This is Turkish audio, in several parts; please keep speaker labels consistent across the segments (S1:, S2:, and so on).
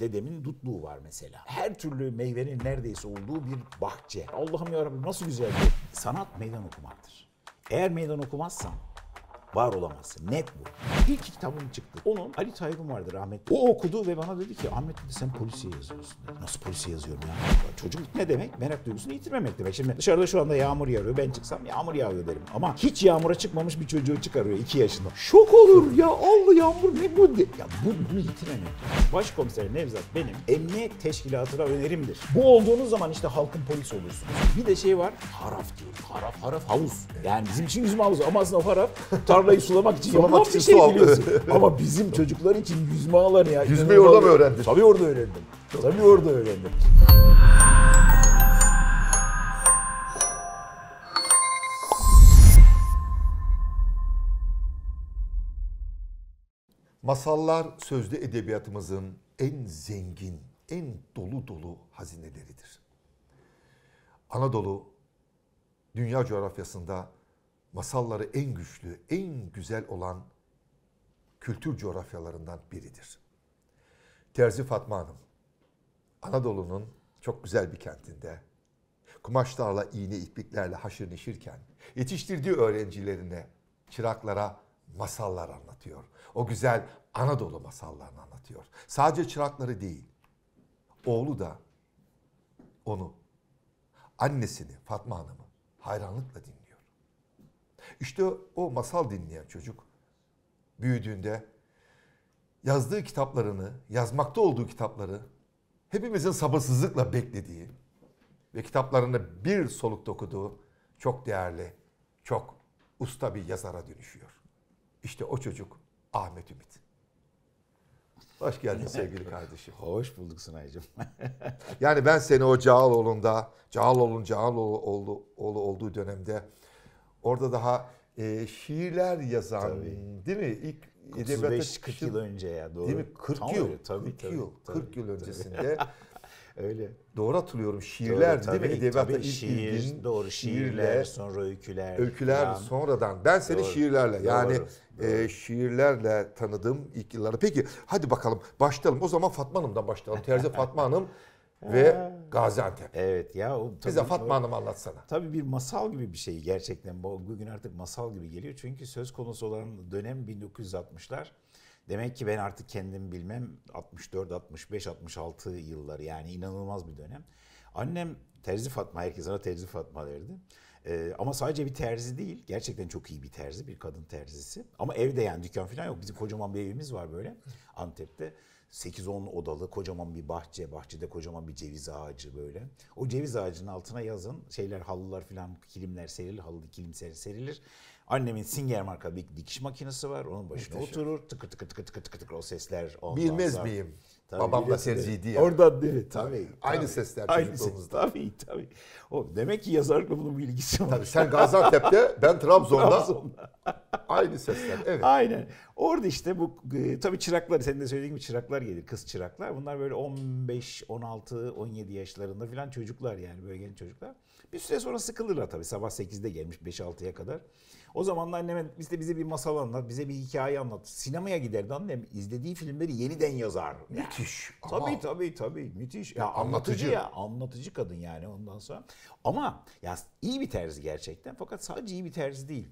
S1: Dedemin dutluğu var mesela. Her türlü meyvenin neredeyse olduğu bir bahçe. Allah'ım yarabbim nasıl güzel bir sanat meydan okumaktır. Eğer meydan okumazsan var olamazsın. Net bu. İlk kitabım çıktı. Onun Ali Tayyip'im vardı rahmetli. O okudu ve bana dedi ki Ahmet dedi sen polisiye yazıyorsun. Dedi. Nasıl polisiye yazıyorum ya? Çocukluk ne demek? Merak duygusunu yitirmemek demek. Şimdi dışarıda şu anda yağmur yağıyor. Ben çıksam yağmur yağıyor derim. Ama hiç yağmura çıkmamış bir çocuğu çıkarıyor iki yaşında. Şok olur ya Allah yağmur ne bu? De. Ya bu, bunu yitirmemek. Başkomiser Nevzat benim emniyet teşkilatına önerimdir. Bu olduğunuz zaman işte halkın polisi olursunuz. Bir de şey var haraf diyor. Haraf haraf havuz. Yani bizim için bizim havuzu ama aslında o haraf tarlayı sulamak için sulamak yapılan için bir şey su biliyorsun. Ama bizim çocuklar için yüzme alanı ya. Yüzmeyi orada mı öğrendin? Tabii orada öğrendim. Tabii orada öğrendim.
S2: Masallar sözlü edebiyatımızın en zengin, en dolu dolu hazineleridir. Anadolu, dünya coğrafyasında masalları en güçlü, en güzel olan kültür coğrafyalarından biridir. Terzi Fatma Hanım, Anadolu'nun çok güzel bir kentinde kumaşlarla, iğne ipliklerle haşır neşirken yetiştirdiği öğrencilerine, çıraklara masallar anlatıyor. O güzel Anadolu masallarını anlatıyor. Sadece çırakları değil, oğlu da onu, annesini, Fatma Hanım'ı hayranlıkla dinliyor. İşte o masal dinleyen çocuk büyüdüğünde yazdığı kitaplarını, yazmakta olduğu kitapları hepimizin sabırsızlıkla beklediği ve kitaplarını bir solukta okuduğu çok değerli, çok usta bir yazara dönüşüyor. İşte o çocuk Ahmet Ümit. Hoş geldin sevgili
S1: kardeşim. Hoş bulduk Sunay'cığım.
S2: yani ben seni o Cağaloğlu'nda, Cağaloğlu'nun Cağaloğlu olduğu dönemde Orada daha e, şiirler yazan tabii. değil mi? İlk edebiyata 40 yıl önce ya doğru. Değil mi? 40 Tam yıl. tabii, 2 tabii, yıl. Tabii, 40 yıl öncesinde.
S1: öyle.
S2: Doğru hatırlıyorum. Şiirler doğru, tabii, değil mi? Edebiyata tabii, ilk şiir, ilgin. Doğru şiirler, şiirle, sonra öyküler. Öyküler falan. sonradan. Ben seni doğru, şiirlerle yani doğru. E, şiirlerle tanıdım ilk yıllarda. Peki hadi bakalım başlayalım. O zaman Fatma Hanım'dan başlayalım. Terzi Fatma Hanım ve Gaziantep. Evet ya o tabii, bize Fatma o, Hanım anlatsana.
S1: Tabii bir masal gibi bir şey gerçekten bugün artık masal gibi geliyor. Çünkü söz konusu olan dönem 1960'lar. Demek ki ben artık kendim bilmem 64, 65, 66 yılları yani inanılmaz bir dönem. Annem terzi Fatma, herkes ona terzi Fatma derdi. Ee, ama sadece bir terzi değil, gerçekten çok iyi bir terzi, bir kadın terzisi. Ama evde yani dükkan falan yok. Bizim kocaman bir evimiz var böyle Antep'te. 8-10 odalı kocaman bir bahçe. Bahçede kocaman bir ceviz ağacı böyle. O ceviz ağacının altına yazın şeyler halılar filan kilimler serilir. Halı kilim serilir. Annemin Singer marka bir dikiş makinesi var. Onun başına Müthiş. oturur. Tıkır tıkır tıkır tıkır tıkır tıkır o sesler. Bilmez sonra... miyim? Tabii Babam da serziydi ya. Oradan değil mi? Tabii, tabii. Aynı sesler Aynı ses, tabii tabii. O, demek ki yazarlıkla bunun bir ilgisi var. Tabii sen Gaziantep'te, ben Trabzon'da. Trabzon'da. Aynı sesler, evet. Aynen. Orada işte bu e, tabii çıraklar, senin de söylediğin gibi çıraklar gelir, kız çıraklar. Bunlar böyle 15, 16, 17 yaşlarında falan çocuklar yani böyle genç çocuklar. Bir süre sonra sıkılırlar tabii. Sabah 8'de gelmiş 5-6'ya kadar. O zamanlar annem işte bize bir masal anlat, bize bir hikaye anlat. Sinemaya giderdi annem. izlediği filmleri yeniden yazar. Yani. Müthiş. Tabii tabii tabii müthiş. Ya anlatıcı. anlatıcı ya anlatıcı kadın yani ondan sonra. Ama ya iyi bir terzi gerçekten fakat sadece iyi bir terzi değil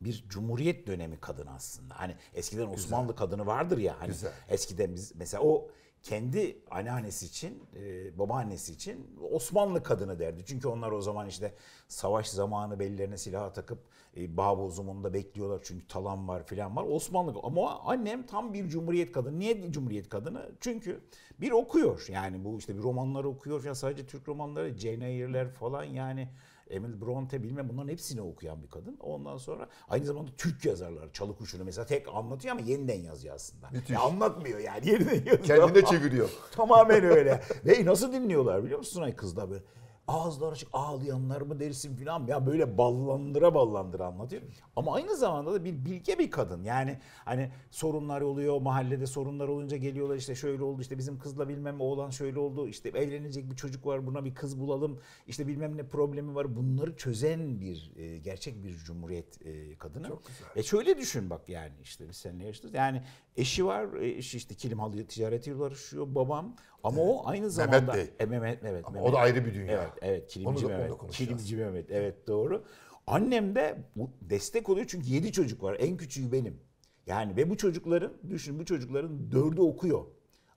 S1: bir cumhuriyet dönemi kadın aslında. Hani eskiden Güzel. Osmanlı kadını vardır ya hani Güzel. eskiden biz mesela o kendi anneannesi için, e, babaannesi için Osmanlı kadını derdi. Çünkü onlar o zaman işte savaş zamanı bellerine silaha takıp e, bağ bozumunda bekliyorlar. Çünkü talan var filan var. Osmanlı ama annem tam bir cumhuriyet kadını. Niye cumhuriyet kadını? Çünkü bir okuyor. Yani bu işte bir romanlar okuyor falan sadece Türk romanları, Jane Eyre'ler falan yani Emil Bronte bilmem bunların hepsini okuyan bir kadın. Ondan sonra aynı zamanda Türk yazarlar Çalık Kuşu'nu mesela tek anlatıyor ama yeniden yazıyor aslında. Müthiş. Ya anlatmıyor yani yeniden yazıyor. Kendine çeviriyor. Tamamen öyle. Ve nasıl dinliyorlar biliyor musun? Ay kız da böyle ağızlar açık ağlayanlar mı dersin filan ya böyle ballandıra ballandıra anlatıyor. Ama aynı zamanda da bir bilge bir kadın. Yani hani sorunlar oluyor mahallede sorunlar olunca geliyorlar işte şöyle oldu işte bizim kızla bilmem oğlan şöyle oldu işte evlenecek bir çocuk var buna bir kız bulalım işte bilmem ne problemi var bunları çözen bir e, gerçek bir cumhuriyet e, kadını. Çok güzel. E şöyle düşün bak yani işte biz seninle yarıştık. Yani eşi var e, eşi işte kilim halı ticareti uğraşıyor babam ama evet. o aynı zamanda Mehmet Bey. E, Mehmet, evet, Ama Mehmet. O da ayrı bir dünya. Evet, evet. Kilimci Mehmet. Kilimci Mehmet. Evet doğru. Annem de bu destek oluyor çünkü yedi çocuk var. En küçüğü benim. Yani ve bu çocukların düşün bu çocukların dördü okuyor.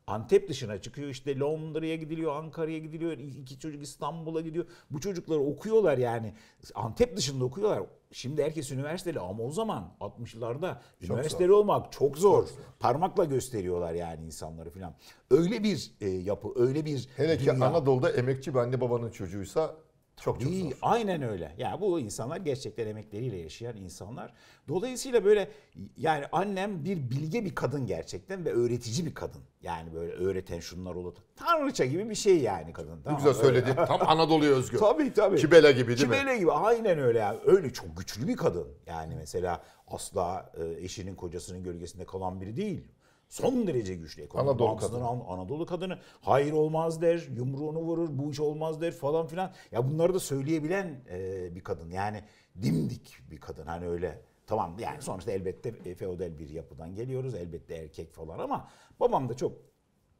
S1: Antep dışına çıkıyor işte Londra'ya gidiliyor, Ankara'ya gidiliyor, iki çocuk İstanbul'a gidiyor. Bu çocuklar okuyorlar yani Antep dışında okuyorlar. Şimdi herkes üniversiteli ama o zaman 60'larda üniversiteli zor. olmak çok zor. çok zor. Parmakla gösteriyorlar yani insanları filan. Öyle bir e, yapı, öyle bir Hele dünya. ki Anadolu'da emekçi bir anne babanın çocuğuysa çok çok zor. Aynen öyle. Yani bu insanlar gerçekten emekleriyle yaşayan insanlar. Dolayısıyla böyle yani annem bir bilge bir kadın gerçekten ve öğretici bir kadın. Yani böyle öğreten şunlar olur. Tanrıça gibi bir şey yani kadın. Tamam, güzel söyledi. Tam
S2: Anadolu'ya özgü. tabii tabii. Kibele gibi değil Kibele mi?
S1: Kibele gibi aynen öyle yani. Öyle çok güçlü bir kadın. Yani mesela asla e, eşinin kocasının gölgesinde kalan biri değil. Son derece güçlü ekonomi. Anadolu kadını. Anadolu kadını. Hayır olmaz der, yumruğunu vurur, bu iş olmaz der falan filan. Ya bunları da söyleyebilen e, bir kadın. Yani dimdik bir kadın. Hani öyle tamam yani sonuçta elbette e, feodal bir yapıdan geliyoruz. Elbette erkek falan ama babam da çok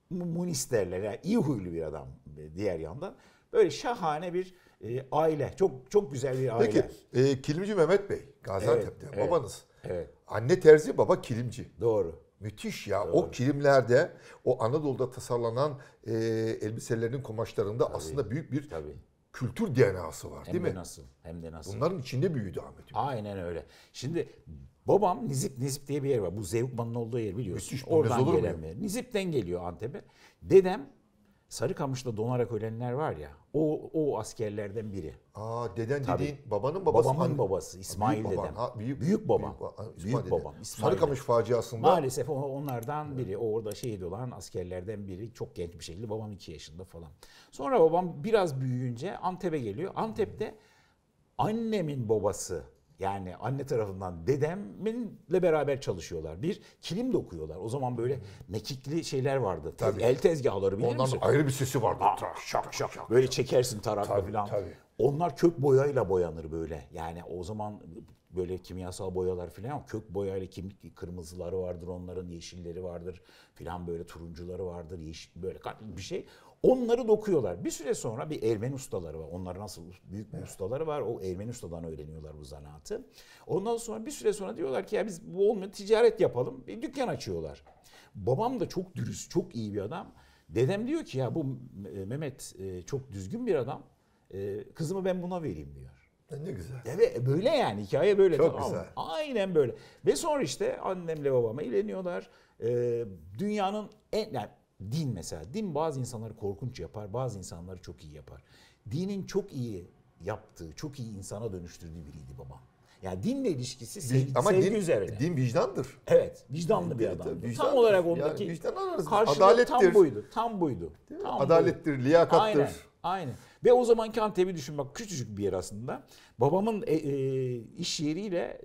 S1: munis Yani iyi huylu bir adam e, diğer yandan. Böyle şahane bir e, aile. Çok çok güzel bir aile. Peki e, Kilimci Mehmet Bey Gaziantep'te evet, babanız. Evet. Anne
S2: terzi baba kilimci. Doğru. Müthiş ya. Evet. O kilimlerde, o Anadolu'da tasarlanan e, elbiselerinin kumaşlarında Tabii. aslında büyük bir Tabii. kültür DNA'sı var hem değil de mi?
S1: Nasıl, hem de nasıl. Bunların içinde büyüdü Ahmet Aynen öyle. Şimdi babam Nizip Nizip diye bir yer var. Bu Zevkman'ın olduğu yer biliyorsun. Müthiş, Oradan gelen bir yer. Nizip'ten geliyor Antep'e. Dedem Sarıkamış'ta donarak ölenler var ya. O o askerlerden biri. Aa deden Tabii. dediğin babanın babası. Babamın mı? babası İsmail büyük dedem. Baban, ha, büyük, büyük babam. Büyük, babam. İsmail Sarıkamış dedem. faciasında. Maalesef onlardan biri. O orada şehit olan askerlerden biri. Çok genç bir şekilde. Babam iki yaşında falan. Sonra babam biraz büyüyünce Antep'e geliyor. Antep'te annemin babası yani anne tarafından dedeminle beraber çalışıyorlar. Bir kilim dokuyorlar. O zaman böyle mekikli şeyler vardı. Tabii. El tezgahları bilir Ondan misin? ayrı bir sesi vardı. Aa, ah, şak, şak şak şak. Böyle çekersin tarakla tabii, falan. Tabii. Onlar kök boyayla boyanır böyle. Yani o zaman böyle kimyasal boyalar filan kök boyayla kimlik kırmızıları vardır onların yeşilleri vardır filan böyle turuncuları vardır yeşil böyle bir şey. Onları dokuyorlar. Bir süre sonra bir Ermeni ustaları var. Onlar nasıl büyük bir evet. ustaları var. O Ermeni ustadan öğreniyorlar bu zanaatı. Ondan sonra bir süre sonra diyorlar ki ya biz bu olmuyor ticaret yapalım. Bir dükkan açıyorlar. Babam da çok dürüst, çok iyi bir adam. Dedem diyor ki ya bu e, Mehmet e, çok düzgün bir adam. E, kızımı ben buna vereyim diyor. Ne güzel. Evet böyle yani hikaye böyle. Çok tamam. güzel. Aynen böyle. Ve sonra işte annemle babama ileniyorlar. dünyanın en yani Din mesela. Din bazı insanları korkunç yapar, bazı insanları çok iyi yapar. Dinin çok iyi yaptığı, çok iyi insana dönüştürdüğü biriydi babam. Yani dinle ilişkisi sevgi, Ama sevgi din, üzerine. Din vicdandır. Evet, vicdanlı bir adam. Vicdan, tam olarak ondaki yani vicdan karşılığı Adalettir. tam buydu. Tam buydu.
S2: Tam Adalettir, buydu. liyakattır. Aynen,
S1: aynen. Ve o zamanki Antep'i düşün bak küçücük bir yer aslında. Babamın e, e, iş yeriyle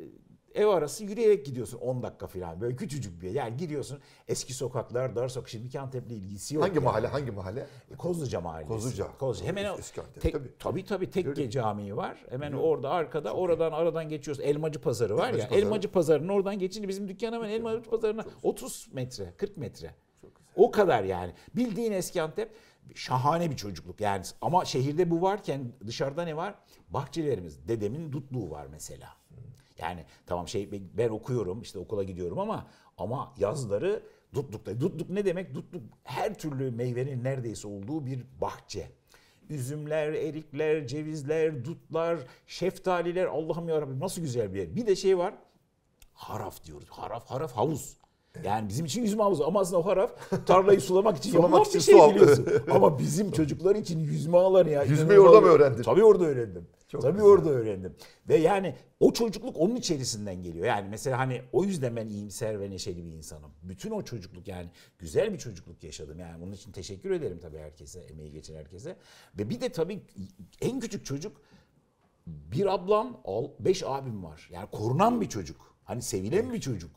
S1: ev arası yürüyerek gidiyorsun 10 dakika falan. Böyle küçücük bir yer. Yani giriyorsun eski sokaklar, dar sokak. Şimdiki Antep'le ilgisi yok. Hangi yani. mahalle? Hangi mahalle? E, Kozluca mahallesi. Kozluca. Kozluca. Hemen eski Antep, tek, tabii. tabii tabii Tekke Görün. Camii var. Hemen Görün. orada arkada Çok oradan iyi. aradan geçiyoruz. Elmacı Pazarı var Elmacı ya. Pazarı. Elmacı Pazarı'nın oradan geçince bizim dükkan hemen Elmacı Pazarı'na 30 metre, 40 metre. Çok O kadar yani. Bildiğin eski Antep şahane bir çocukluk yani. Ama şehirde bu varken dışarıda ne var? Bahçelerimiz. Dedemin dutluğu var mesela. Yani tamam şey ben okuyorum işte okula gidiyorum ama ama yazları dutlukta. Dutluk ne demek? Dutluk her türlü meyvenin neredeyse olduğu bir bahçe. Üzümler, erikler, cevizler, dutlar, şeftaliler Allah'ım ya Rabbi nasıl güzel bir yer. Bir de şey var. Haraf diyoruz. Haraf, haraf, havuz. Yani bizim için yüzme havuzu ama aslında o haraf tarlayı sulamak için sulamak için bir şey biliyorsun. ama bizim çocuklar için yüzme alanı ya. Yüzmeyi orada mı öğrendin? Tabii orada öğrendim. Çok Tabii güzel. orada öğrendim. Ve yani o çocukluk onun içerisinden geliyor. Yani mesela hani o yüzden ben iyimser ve neşeli bir insanım. Bütün o çocukluk yani güzel bir çocukluk yaşadım. Yani bunun için teşekkür ederim tabii herkese, emeği geçen herkese. Ve bir de tabii en küçük çocuk bir ablam, beş abim var. Yani korunan bir çocuk. Hani sevilen bir çocuk.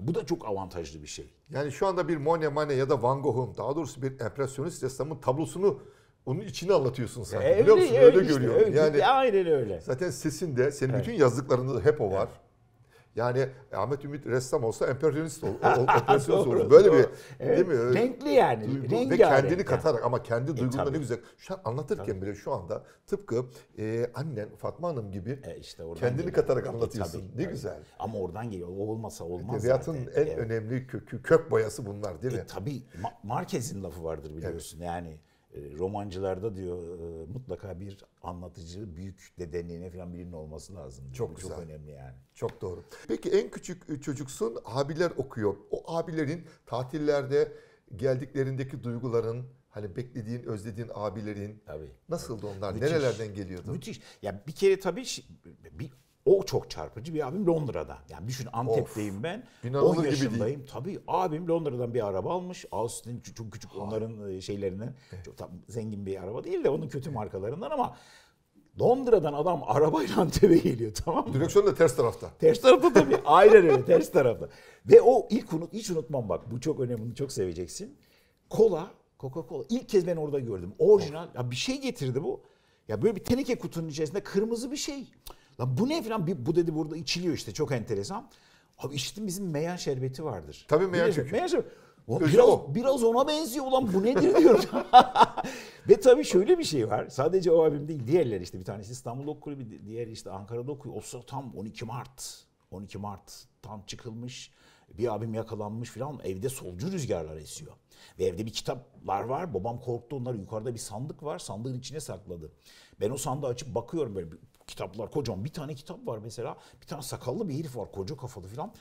S2: Bu da çok avantajlı bir şey. Yani şu anda bir Monet Manet ya da Van Gogh'un daha doğrusu bir empresyonist ressamın tablosunu onun içine anlatıyorsun sen. Evli, Biliyor musun? Öyle, öyle işte, görüyorum. Öyle, yani aynen öyle. Zaten sesin de senin evet. bütün yazdıklarında hep o var. Evet. Yani Ahmet Ümit ressam olsa emperyalist ol, emperyalist olur. Böyle bir evet. değil mi? Renkli yani. Duygu Rengi ve kendini yani. katarak ama kendi e, duygunda e, ne güzel. Şu an anlatırken tabii. bile şu anda tıpkı e, annen Fatma Hanım gibi e işte kendini geliyor. katarak anlatıyorsun. E, tabii, ne tabii. güzel. Ama oradan geliyor. O olmasa
S1: olmaz. Edebiyatın zaten. en evet. önemli kökü kök boyası bunlar değil e, mi? E, tabii. Ma- Marquez'in lafı vardır biliyorsun. Evet. Yani e, romancılarda diyor e, mutlaka bir anlatıcı büyük dedenliğine falan birinin olması lazım. Çok Bu güzel. Çok önemli yani. Çok doğru. Peki en küçük e,
S2: çocuksun abiler okuyor. O abilerin tatillerde geldiklerindeki duyguların hani beklediğin, özlediğin abilerin tabii. nasıldı onlar? Müthiş. Nerelerden geliyordu? Müthiş.
S1: Ya bir kere tabii bir o çok çarpıcı bir abim Londra'dan. Yani düşün Antep'teyim of, ben. 10 yaşındayım. Tabii abim Londra'dan bir araba almış. Austin çok küçük onların e, şeylerinden. Çok tam zengin bir araba değil de onun kötü markalarından ama Londra'dan adam arabayla Antep'e geliyor tamam mı? Direksiyon da ters tarafta. Ters tarafta tabii. Aynen öyle ters tarafta. Ve o ilk unut, hiç unutmam bak bu çok önemli bunu çok seveceksin. Kola, Coca-Cola ilk kez ben orada gördüm. Orijinal ya bir şey getirdi bu. Ya böyle bir teneke kutunun içerisinde kırmızı bir şey. Lan bu ne falan bu dedi burada içiliyor işte çok enteresan. Abi içtim bizim meyan şerbeti vardır. Tabii meyan çünkü. Meyan şerbeti. Biraz, biraz ona benziyor ulan bu nedir diyorum. Ve tabii şöyle bir şey var. Sadece o abim değil diğerler işte bir tanesi İstanbul'da okuyor bir diğeri işte Ankara'da okuyor. O tam 12 Mart. 12 Mart tam çıkılmış. Bir abim yakalanmış filan evde solcu rüzgarlar esiyor. Ve evde bir kitaplar var. Babam korktu onları yukarıda bir sandık var. Sandığın içine sakladı. Ben o sandığı açıp bakıyorum böyle kitaplar kocaman. Bir tane kitap var mesela. Bir tane sakallı bir herif var koca kafalı filan.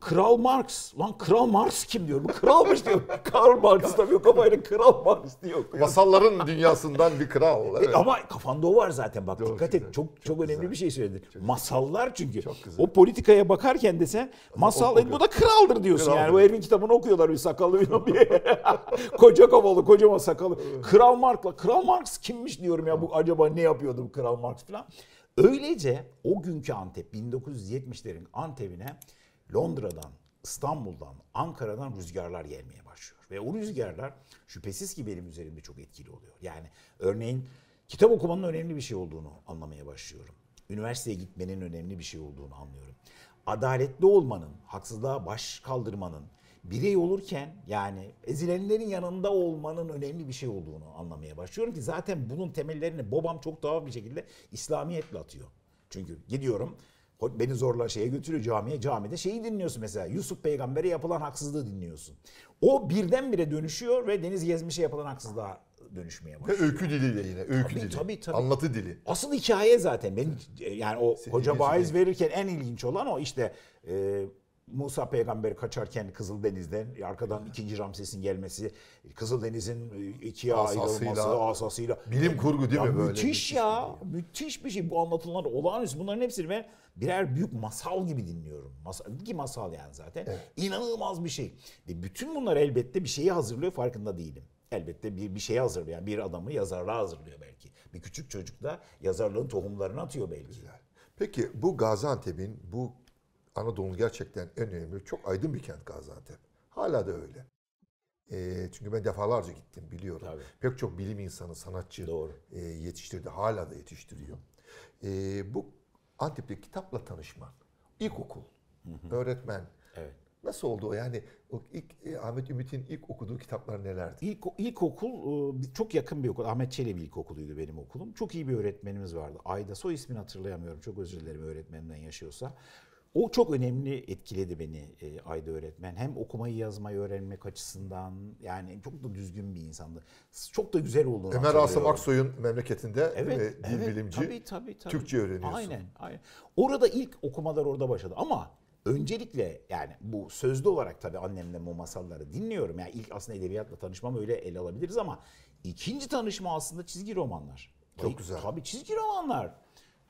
S1: Kral Marx. Lan Kral Marx kim diyor? Bu kralmış diyor. Karl Marx tabii o kafayla Kral Marx diyor. Masalların dünyasından bir kral. E, evet. E, ama kafanda o var zaten bak Doğru, dikkat güzel. et. Çok çok, çok önemli güzel. bir şey söyledin. Çok Masallar çünkü. Çok güzel. O politikaya bakarken de sen masal e, bu da kraldır diyorsun kraldır. yani. O herifin kitabını okuyorlar bir sakallı bir Koca kafalı, kocaman sakallı. Kral Marx'la Kral Marx kimmiş diyorum ya bu acaba ne yapıyordu bu Kral Marx falan. Öylece o günkü Antep 1970'lerin Antep'ine Londra'dan, İstanbul'dan, Ankara'dan rüzgarlar gelmeye başlıyor. Ve o rüzgarlar şüphesiz ki benim üzerimde çok etkili oluyor. Yani örneğin kitap okumanın önemli bir şey olduğunu anlamaya başlıyorum. Üniversiteye gitmenin önemli bir şey olduğunu anlıyorum. Adaletli olmanın, haksızlığa baş kaldırmanın, birey olurken yani ezilenlerin yanında olmanın önemli bir şey olduğunu anlamaya başlıyorum ki zaten bunun temellerini babam çok daha bir şekilde İslamiyetle atıyor. Çünkü gidiyorum Beni zorla şeye götürüyor camiye. Camide şeyi dinliyorsun mesela. Yusuf peygambere yapılan haksızlığı dinliyorsun. O birdenbire dönüşüyor ve Deniz Gezmiş'e yapılan haksızlığa dönüşmeye başlıyor. Ve öykü diliyle yine. Öykü tabii, dili. Tabii, tabii. Anlatı dili. Asıl hikaye zaten. Ben yani o Senin hoca baiz verirken en ilginç olan o işte e, Musa peygamber kaçarken Kızıldeniz'den arkadan ikinci Ramses'in gelmesi, Kızıldeniz'in e, ikiye ayrılması, asasıyla, asasıyla. Bilim kurgu değil ya mi böyle? Müthiş ya. Şey. Müthiş bir şey. Bu anlatılan olağanüstü. Bunların hepsini ben birer büyük masal gibi dinliyorum. Masal, ki masal yani zaten. Evet. İnanılmaz bir şey. Ve bütün bunlar elbette bir şeyi hazırlıyor farkında değilim. Elbette bir, bir şeyi hazırlıyor. Yani bir adamı yazarlığa hazırlıyor belki. Bir küçük çocuk da yazarlığın tohumlarını atıyor belki. Güzel. Peki bu Gaziantep'in, bu Anadolu'nun
S2: gerçekten en önemli, çok aydın bir kent Gaziantep. Hala da öyle. çünkü ben defalarca gittim biliyorum. Tabii. Pek çok bilim insanı, sanatçı Doğru. yetiştirdi. Hala da yetiştiriyor. E, bu Antep'te kitapla tanışman, ilkokul, hı hı. öğretmen. Evet. Nasıl oldu o yani o ilk e, Ahmet Ümit'in ilk okuduğu kitaplar nelerdi?
S1: İlk ilkokul e, çok yakın bir okul. Ahmet Çelebi İlkokulu'ydu benim okulum. Çok iyi bir öğretmenimiz vardı. Ayda soy ismini hatırlayamıyorum. Çok özür dilerim öğretmenimden yaşıyorsa. O çok önemli etkiledi beni e, Ayda öğretmen. Hem okumayı yazmayı öğrenmek açısından yani çok da düzgün bir insandı. Çok da güzel oldu. Ömer Asım Aksoy'un memleketinde e, evet, e, dil evet, bilimci. Tabii, tabii, tabii. Türkçe öğreniyorsun. Aynen, aynen. Orada ilk okumalar orada başladı ama öncelikle yani bu sözlü olarak tabii annemle bu masalları dinliyorum. Yani ilk aslında edebiyatla tanışmam öyle ele alabiliriz ama ikinci tanışma aslında çizgi romanlar. Çok Ay, güzel. Tabii çizgi romanlar.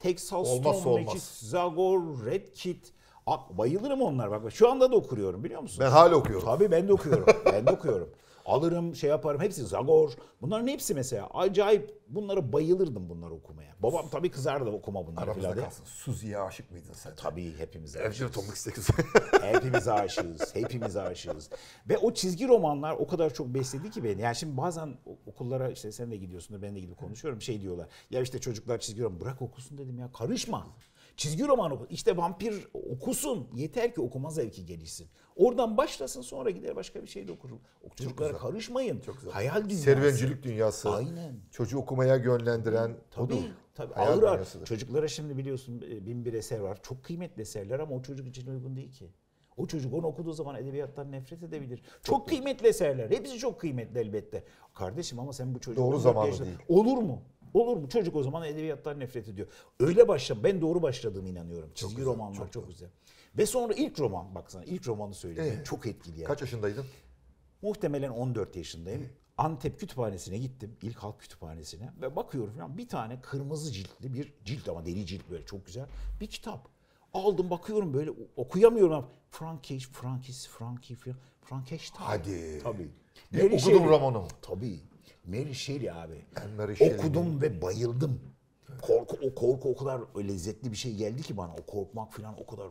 S1: Texas olmaz, Stone, olmaz. Magic, Zagor, Red Kit. Bayılırım onlar bak. Şu anda da okuyorum biliyor musun? Ben hala okuyorum. Tabii ben de okuyorum. ben de okuyorum. alırım, şey yaparım. Hepsi Zagor. Bunların hepsi mesela acayip. Bunlara bayılırdım bunları okumaya. Babam tabii kızardı okuma bunları Aramızda falan. kalsın. Suzi'ye aşık mıydın sen? Tabii hepimiz aşığız. Tomek 8. hepimiz aşığız. Hepimiz aşığız. Ve o çizgi romanlar o kadar çok besledi ki beni. Yani şimdi bazen okullara işte sen de gidiyorsun da ben de gidip konuşuyorum. Şey diyorlar. Ya işte çocuklar çizgi roman bırak okusun dedim ya. Karışma. Çizgi roman oku. İşte vampir okusun. Yeter ki okuma zevki gelişsin. Oradan başlasın sonra gider başka bir şey de okur. Çocuklara güzel. karışmayın. Çok güzel. Hayal dünyası. Serüvencilik
S2: dünyası. Aynen. Çocuğu okumaya yönlendiren tabii, odur. Tabii. Hayal Ağır dünyasıdır.
S1: Çocuklara şimdi biliyorsun e, bin bir eser var. Çok kıymetli eserler ama o çocuk için uygun değil ki. O çocuk onu okuduğu zaman edebiyattan nefret edebilir. Çok, çok kıymetli eserler. Hepsi çok kıymetli elbette. Kardeşim ama sen bu çocuğu... Doğru zamanı yaşında... değil. Olur mu? Olur mu? Çocuk o zaman edebiyattan nefret ediyor. Öyle başla. Ben doğru başladığımı inanıyorum. Çizgi çok güzel, romanlar çok, çok güzel. Ve sonra ilk roman baksana ilk romanı söyleyeyim. Ee, çok etkili yani. Kaç yaşındaydın? Muhtemelen 14 yaşındayım. Ee. Antep kütüphanesine gittim. ilk halk kütüphanesine. Ve bakıyorum falan bir tane kırmızı ciltli bir cilt ama deri cilt böyle çok güzel. Bir kitap. Aldım bakıyorum böyle okuyamıyorum. Frankish, Frankis, Franki, Frankenstein. Hadi. Tabii. E, bir okudum şey, romanı mı? Tabii. Mary Shelley abi. Ben Mary Shelley Okudum değilim. ve bayıldım. Korku, o korku o kadar lezzetli bir şey geldi ki bana. O korkmak falan o kadar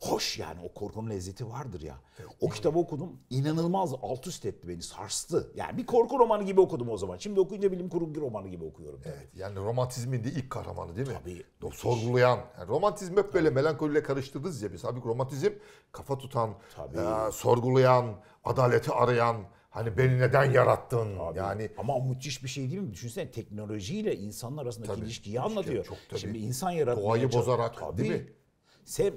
S1: hoş yani. O korkunun lezzeti vardır ya. O kitabı okudum. inanılmaz alt üst etti beni. Sarstı. Yani bir korku romanı gibi okudum o zaman. Şimdi okuyunca bilim kurgu romanı gibi okuyorum. Tabii. Evet, yani romantizmin de ilk kahramanı
S2: değil mi? Tabii. Do- sorgulayan. Yani romantizm hep böyle melankoliyle karıştırırız ya biz. Abi romantizm kafa tutan, e, sorgulayan, adaleti arayan,
S1: Hani beni neden yarattın? Abi, yani ama müthiş bir şey değil mi? Düşünsene teknolojiyle insanlar arasındaki tabii, ilişkiyi anlatıyor. Çok, tabii. Şimdi insan yaratmaya Doğayı bozarak tabii. değil mi?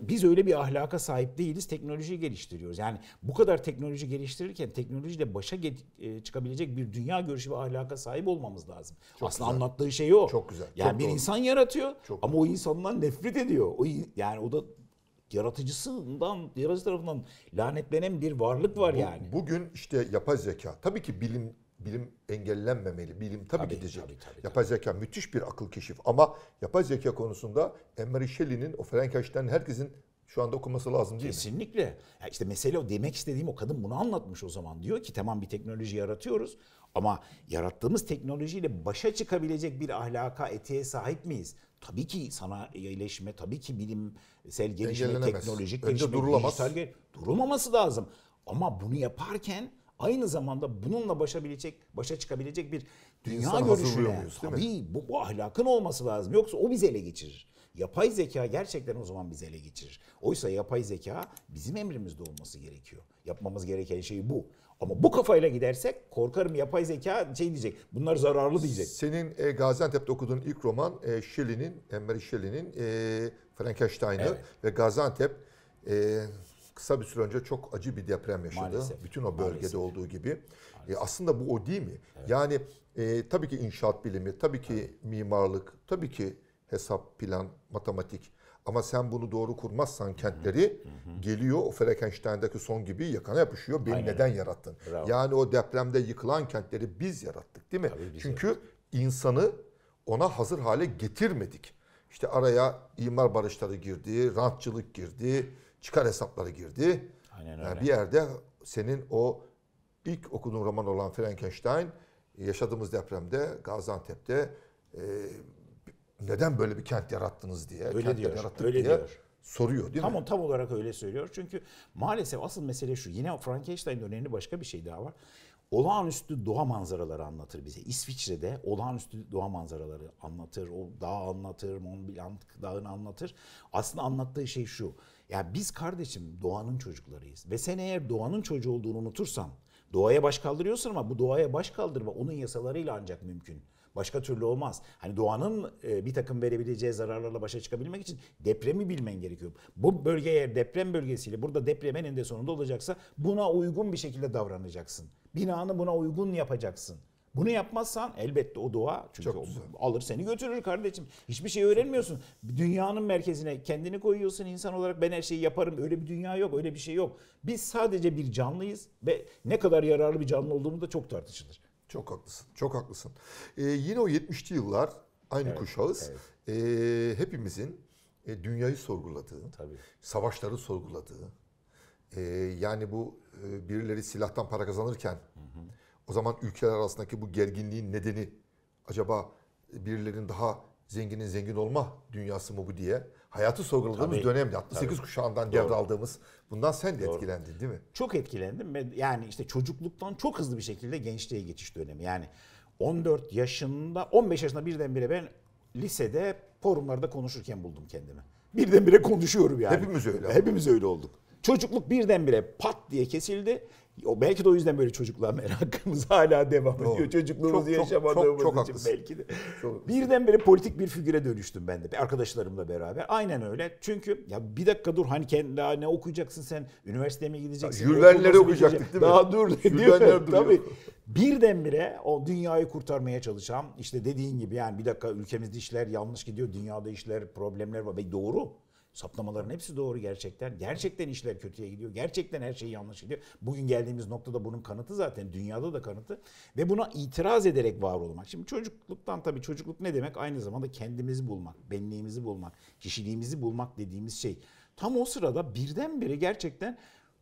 S1: biz öyle bir ahlaka sahip değiliz. Teknolojiyi geliştiriyoruz. Yani bu kadar teknoloji geliştirirken teknolojiyle başa get, e, çıkabilecek bir dünya görüşü ve ahlaka sahip olmamız lazım. Çok Aslında güzel. anlattığı şey o. Çok güzel. Yani çok bir doğru. insan yaratıyor çok ama doğru. o insandan nefret ediyor. O yani o da yaratıcısından, yaratıcı tarafından lanetlenen bir varlık var bu, yani. Bugün işte yapay zeka. Tabii ki bilim
S2: bilim engellenmemeli. Bilim tabii, tabii gidecek. Tabii, tabii, yapay zeka müthiş bir akıl keşif ama yapay zeka konusunda Emery Shelley'nin, o Frankenstein'in herkesin şu anda okuması lazım değil Kesinlikle.
S1: mi? Kesinlikle. İşte mesele o demek istediğim o kadın bunu anlatmış o zaman. Diyor ki tamam bir teknoloji yaratıyoruz ama yarattığımız teknolojiyle başa çıkabilecek bir ahlaka, etiğe sahip miyiz? Tabii ki sanayileşme, tabii ki bilimsel gelişme, teknolojik Önce gelişme, durulamaz. dijital gel durulmaması lazım. Ama bunu yaparken aynı zamanda bununla başa bilecek, başa çıkabilecek bir dünya İnsanı görüşüne tabii bu, bu ahlakın olması lazım. Yoksa o bizi ele geçirir. Yapay zeka gerçekten o zaman bizi ele geçirir. Oysa yapay zeka bizim emrimizde olması gerekiyor. Yapmamız gereken şey bu. Ama bu kafayla gidersek korkarım yapay zeka şey diyecek. Bunlar zararlı diyecek. Senin e, Gaziantep'te okuduğun ilk roman e, Shelley'nin,
S2: Mary Shelley'nin e, Frankenstein'ı evet. ve Gaziantep e, kısa bir süre önce çok acı bir deprem yaşadı. Maalesef. Bütün o bölgede Maalesef. olduğu gibi. E, aslında bu o değil mi? Evet. Yani e, tabii ki inşaat bilimi, tabii ki evet. mimarlık, tabii ki hesap, plan, matematik ama sen bunu doğru kurmazsan kentleri hı hı. geliyor o Frankenstein'daki son gibi yakana yapışıyor. Beni Aynen. neden yarattın? Bravo. Yani o depremde yıkılan kentleri biz yarattık değil mi? Tabii Çünkü yarattık. insanı ona hazır hale getirmedik. İşte araya imar barışları girdi, rantçılık girdi, çıkar hesapları girdi. Aynen öyle. Yani bir yerde senin o ilk okuduğun roman olan Frankenstein yaşadığımız depremde Gaziantep'te e, neden böyle bir kent yarattınız
S1: diye, öyle diyor, yarattık öyle diye diyor. soruyor değil tam, mi? Tam olarak öyle söylüyor. Çünkü maalesef asıl mesele şu. Yine Frankenstein döneminde başka bir şey daha var. Olağanüstü doğa manzaraları anlatır bize. İsviçre'de olağanüstü doğa manzaraları anlatır. O dağ anlatır, Mont Blanc dağını anlatır. Aslında anlattığı şey şu. Ya biz kardeşim doğanın çocuklarıyız. Ve sen eğer doğanın çocuğu olduğunu unutursan Doğaya baş kaldırıyorsun ama bu doğaya baş kaldırma onun yasalarıyla ancak mümkün. Başka türlü olmaz. Hani doğanın e, bir takım verebileceği zararlarla başa çıkabilmek için depremi bilmen gerekiyor. Bu bölge eğer deprem bölgesiyle burada deprem eninde sonunda olacaksa buna uygun bir şekilde davranacaksın. Binanı buna uygun yapacaksın. Bunu yapmazsan elbette o doğa çünkü o alır seni götürür kardeşim. Hiçbir şey öğrenmiyorsun. Dünyanın merkezine kendini koyuyorsun insan olarak ben her şeyi yaparım. Öyle bir dünya yok, öyle bir şey yok. Biz sadece bir canlıyız ve ne kadar yararlı bir canlı olduğumuz da çok tartışılır. Çok haklısın. Çok haklısın. Ee, yine o 70'li yıllar aynı evet, kuşağız.
S2: Evet. Ee, hepimizin e, dünyayı sorguladığı, Tabii. savaşları sorguladığı, e, yani bu e, birileri silahtan para kazanırken hı hı o zaman ülkeler arasındaki bu gerginliğin nedeni acaba birilerinin daha zenginin zengin olma dünyası mı bu diye hayatı sorguladığımız tabii, dönemdi. 68 tabii. kuşağından Doğru. devraldığımız. Bundan
S1: sen de Doğru. etkilendin değil mi? Çok etkilendim. ve Yani işte çocukluktan çok hızlı bir şekilde gençliğe geçiş dönemi. Yani 14 yaşında, 15 yaşında birdenbire ben lisede forumlarda konuşurken buldum kendimi. Birdenbire konuşuyorum yani. Hepimiz öyle. Hepimiz öyle olduk. Çocukluk birdenbire pat diye kesildi o belki de o yüzden böyle çocukluğa merakımız hala devam ediyor. Doğru. ediyor. Çocukluğumuzu çok, yaşamadığımız çok, çok, çok için haklısın. belki de. Çok Birdenbire politik bir figüre dönüştüm ben de arkadaşlarımla beraber. Aynen öyle. Çünkü ya bir dakika dur hani kendi daha ne okuyacaksın sen? Üniversiteye mi gideceksin? Jülvenleri okuyacaktık gidecek. değil mi? Daha dur. Jülvenler Tabii. Birdenbire o dünyayı kurtarmaya çalışan işte dediğin gibi yani bir dakika ülkemizde işler yanlış gidiyor. Dünyada işler problemler var. Belki doğru. Saplamaların hepsi doğru gerçekler. Gerçekten işler kötüye gidiyor. Gerçekten her şey yanlış gidiyor. Bugün geldiğimiz noktada bunun kanıtı zaten. Dünyada da kanıtı. Ve buna itiraz ederek var olmak. Şimdi çocukluktan tabii çocukluk ne demek? Aynı zamanda kendimizi bulmak, benliğimizi bulmak, kişiliğimizi bulmak dediğimiz şey. Tam o sırada birdenbire gerçekten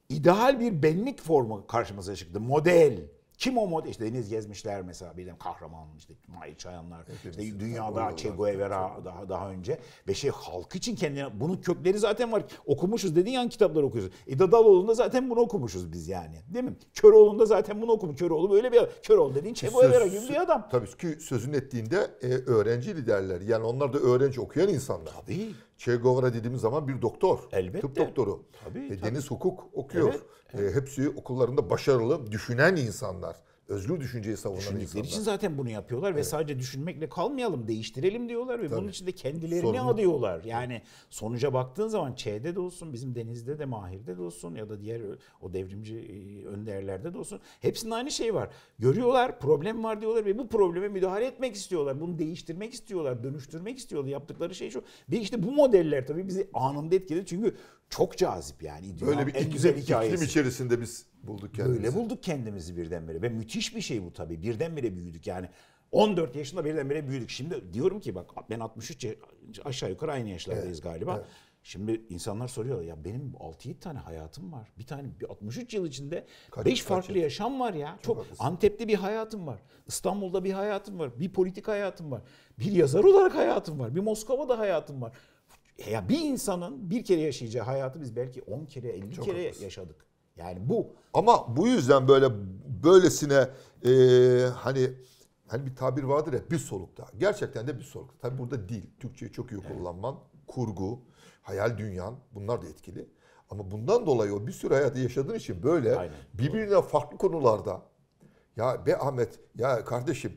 S1: ideal bir benlik formu karşımıza çıktı. Model kim o mod? İşte Deniz Gezmişler mesela benim kahraman işte Mahir Çayanlar, Hepimiz işte dünyada Che Guevara daha, daha önce ve şey halk için kendine bunun kökleri zaten var. Okumuşuz dediğin yan kitapları okuyoruz. E Dadaloğlu'nda zaten bunu okumuşuz biz yani. Değil mi? Köroğlu'nda zaten bunu okumuş. Köroğlu böyle bir Köroğlu dediğin Che Guevara gibi bir adam.
S2: Tabii ki sözün ettiğinde e, öğrenci liderler. Yani onlar da öğrenci okuyan insanlar. Tabii. Che Guevara dediğimiz zaman bir doktor. Elbette. Tıp doktoru. Tabii, e, tabii. Deniz hukuk okuyor. Evet, e, evet. hepsi okullarında başarılı, düşünen insanlar özgür düşünceyi savunan insanlar. için
S1: zaten bunu yapıyorlar evet. ve sadece düşünmekle kalmayalım değiştirelim diyorlar ve Tabii. bunun için de kendilerini Sorun adıyorlar. Yani sonuca baktığın zaman Ç'de de olsun bizim denizde de Mahir'de de olsun ya da diğer o devrimci e, önderlerde de olsun hepsinde aynı şey var. Görüyorlar problem var diyorlar ve bu probleme müdahale etmek istiyorlar. Bunu değiştirmek istiyorlar, dönüştürmek istiyorlar. Yaptıkları şey şu. Ve işte bu modeller tabii bizi anında etkiledi. Çünkü çok cazip yani. Dünyanın Böyle bir en güzel hikayesi. iklim içerisinde biz bulduk kendimizi. Böyle bulduk kendimizi birdenbire ve müthiş bir şey bu tabii. Birdenbire büyüdük yani. 14 yaşında birdenbire büyüdük. Şimdi diyorum ki bak ben 63 aşağı yukarı aynı yaşlardayız evet, galiba. Evet. Şimdi insanlar soruyor ya benim 6-7 tane hayatım var. Bir tane 63 yıl içinde kaç, 5 farklı kaç yaşam var ya. Çok, çok Antep'te bir hayatım var. İstanbul'da bir hayatım var. Bir politik hayatım var. Bir yazar olarak hayatım var. Bir Moskova'da hayatım var. E ya bir insanın bir kere yaşayacağı hayatı biz belki 10 kere 50 Çok kere haklısın. yaşadık. Yani bu.
S2: Ama bu yüzden böyle böylesine e, hani hani bir tabir vardır ya bir solukta. Gerçekten de bir solukta. Tabii burada dil, Türkçeyi çok iyi kullanman, kurgu, hayal dünyan bunlar da etkili. Ama bundan dolayı o bir sürü hayatı yaşadığın için böyle Aynen. birbirine farklı konularda ya be Ahmet ya kardeşim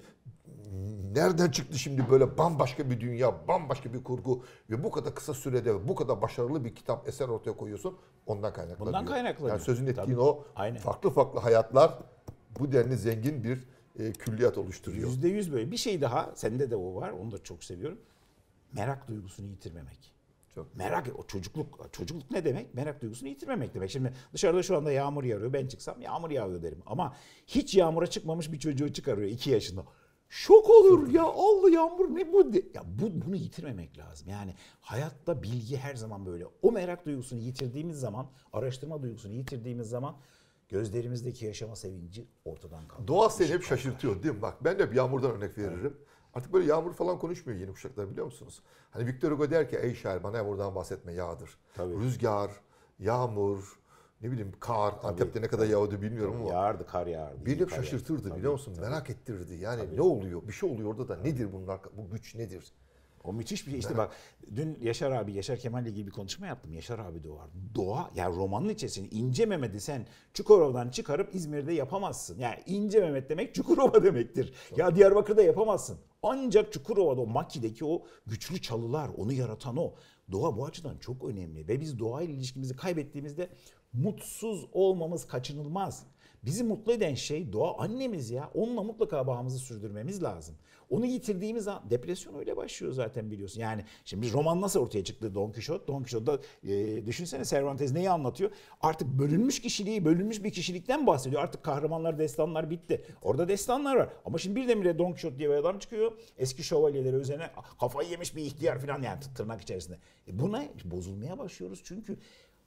S2: nereden çıktı şimdi böyle bambaşka bir dünya, bambaşka bir kurgu ve bu kadar kısa sürede bu kadar başarılı bir kitap eser ortaya koyuyorsun? Ondan kaynaklanıyor. Bundan kaynaklanıyor. Yani sözün ettiğin Tabii. o Aynen. farklı farklı hayatlar bu denli zengin bir e,
S1: külliyat oluşturuyor. Yüzde yüz böyle. Bir şey daha, sende de o var, onu da çok seviyorum. Merak duygusunu yitirmemek. Çok. Merak, o çocukluk, çocukluk ne demek? Merak duygusunu yitirmemek demek. Şimdi dışarıda şu anda yağmur yağıyor, ben çıksam yağmur yağıyor derim. Ama hiç yağmura çıkmamış bir çocuğu çıkarıyor iki yaşında. Şok olur ya Allah yağmur ne bu? De. Ya bu bunu yitirmemek lazım. Yani hayatta bilgi her zaman böyle. O merak duygusunu yitirdiğimiz zaman, araştırma duygusunu yitirdiğimiz zaman gözlerimizdeki yaşama sevinci ortadan
S2: kalkıyor. Doğa seni hep şaşırtıyor değil mi? Bak ben de bir yağmurdan örnek veririm. Evet. Artık böyle yağmur falan konuşmuyor yeni kuşaklar biliyor musunuz? Hani Victor Hugo der ki ey şair bana yağmurdan bahsetme yağdır. Tabii. Rüzgar, yağmur, ne bileyim
S1: kar, tabii, Antep'te ne kadar yağdı bilmiyorum ama. Yağardı, kar yağardı. Beni hep
S2: şaşırtırdı tabii, biliyor musun? Tabii. Merak
S1: ettirirdi. Yani tabii. ne oluyor? Bir şey oluyor orada da tabii. nedir bunlar? Bu güç nedir? O müthiş bir şey. İşte bak dün Yaşar abi, Yaşar Kemal ile ilgili bir konuşma yaptım. Yaşar abi de var. Doğa, yani romanın içerisinde ince Mehmet'i sen Çukurova'dan çıkarıp İzmir'de yapamazsın. Yani İnce Mehmet demek Çukurova demektir. Çok. Ya Diyarbakır'da yapamazsın. Ancak Çukurova'da o Maki'deki o güçlü çalılar, onu yaratan o. Doğa bu açıdan çok önemli ve biz doğayla ilişkimizi kaybettiğimizde mutsuz olmamız kaçınılmaz. Bizi mutlu eden şey doğa annemiz ya. Onunla mutlaka bağımızı sürdürmemiz lazım. Onu yitirdiğimiz an depresyon öyle başlıyor zaten biliyorsun. Yani şimdi roman nasıl ortaya çıktı Don Quixote? Don Quixote'da e, düşünsene Cervantes neyi anlatıyor? Artık bölünmüş kişiliği, bölünmüş bir kişilikten bahsediyor. Artık kahramanlar, destanlar bitti. Orada destanlar var. Ama şimdi birdenbire Don Quixote diye bir adam çıkıyor. Eski şövalyeleri üzerine kafayı yemiş bir ihtiyar falan yani tırnak içerisinde. E buna bozulmaya başlıyoruz çünkü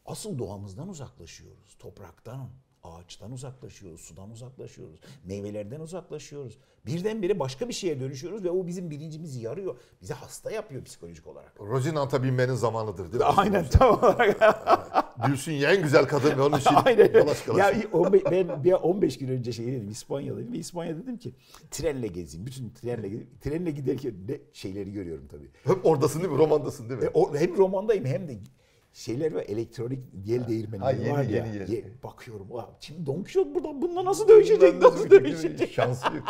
S1: asıl doğamızdan uzaklaşıyoruz. Topraktan, Ağaçtan uzaklaşıyoruz, sudan uzaklaşıyoruz, meyvelerden uzaklaşıyoruz. Birdenbire başka bir şeye dönüşüyoruz ve o bizim bilincimizi yarıyor. Bizi hasta yapıyor psikolojik olarak.
S2: Rozinant'a binmenin zamanıdır değil mi? Aynen tam olarak. Gülsün ya en güzel kadın ve onun için Aynen. dolaş Ya,
S1: ben bir 15 gün önce şey dedim İspanya'daydım ve İspanya dedim ki trenle gezeyim. Bütün trenle gezeyim. Trenle giderken ne şeyleri görüyorum tabii. Hep oradasın değil mi? Romandasın değil mi? E, hem romandayım hem de şeyler ve elektronik gel değirmeni ha, yeni, var ya. Yeni. Ye, bakıyorum. Aa, şimdi Don Quixote burada bununla nasıl dövüşecek? Nasıl dövüşecek? şanslı yok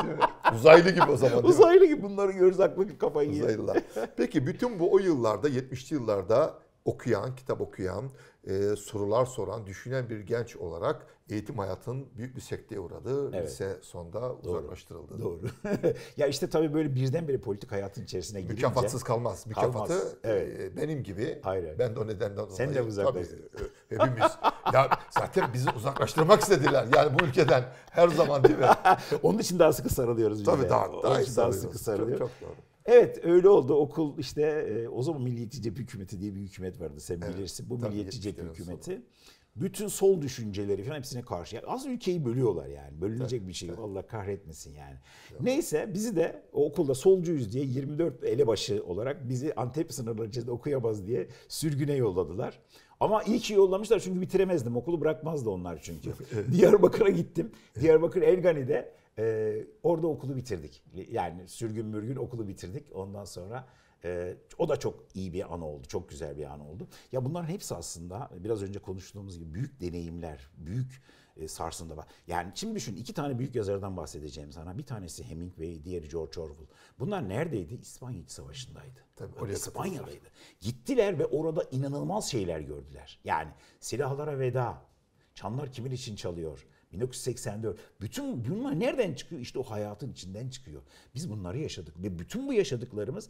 S1: Uzaylı gibi o zaman. Uzaylı gibi bunları görürüz aklına kafayı yer. Uzaylılar.
S2: Peki bütün bu o yıllarda 70'li yıllarda okuyan, kitap okuyan, e, sorular soran, düşünen bir genç olarak eğitim hayatının büyük bir sekteye uğradı. Evet. Lise sonda uzaklaştırıldı.
S1: Doğru. Doğru. ya işte tabii böyle birdenbire politik hayatın içerisine girince... Mükafatsız kalmaz. Mükafatı kalmaz.
S2: Evet. E, benim gibi. Aynen. Ben de o nedenden dolayı... Sen de uzaklaştın. Tabii, e, e, hepimiz. ya zaten bizi uzaklaştırmak istediler. Yani bu ülkeden her zaman değil mi? Onun için daha sıkı
S1: sarılıyoruz. Tabii daha, daha, Onun için daha sıkı sarılıyoruz. Çok, çok doğru. Evet öyle oldu. Okul işte o zaman Milliyetçi Cephe Hükümeti diye bir hükümet vardı sen evet, bilirsin. Bu Milliyetçi Cephe Hükümeti. Sonra bütün sol düşünceleri falan hepsine karşı. Yani az ülkeyi bölüyorlar yani. Bölünecek bir şey yok. Allah kahretmesin yani. Neyse bizi de o okulda solcuyuz diye 24 elebaşı olarak bizi Antep sınırları içerisinde okuyamaz diye sürgüne yolladılar. Ama iyi ki yollamışlar çünkü bitiremezdim. Okulu bırakmazdı onlar çünkü. Diyarbakır'a gittim. Diyarbakır Elgani'de e, orada okulu bitirdik. Yani sürgün mürgün okulu bitirdik. Ondan sonra e, o da çok iyi bir an oldu. Çok güzel bir an oldu. Ya bunların hepsi aslında hani biraz önce konuştuğumuz gibi büyük deneyimler, büyük e, sarsında var. Yani şimdi düşün iki tane büyük yazardan bahsedeceğim sana. Bir tanesi Hemingway, diğeri George Orwell. Bunlar neredeydi? İspanya İç Savaşı'ndaydı. Tabii oraya İspanya'daydı. Gittiler ve orada inanılmaz şeyler gördüler. Yani silahlara veda, çanlar kimin için çalıyor? 1984. Bütün bunlar nereden çıkıyor? İşte o hayatın içinden çıkıyor. Biz bunları yaşadık ve bütün bu yaşadıklarımız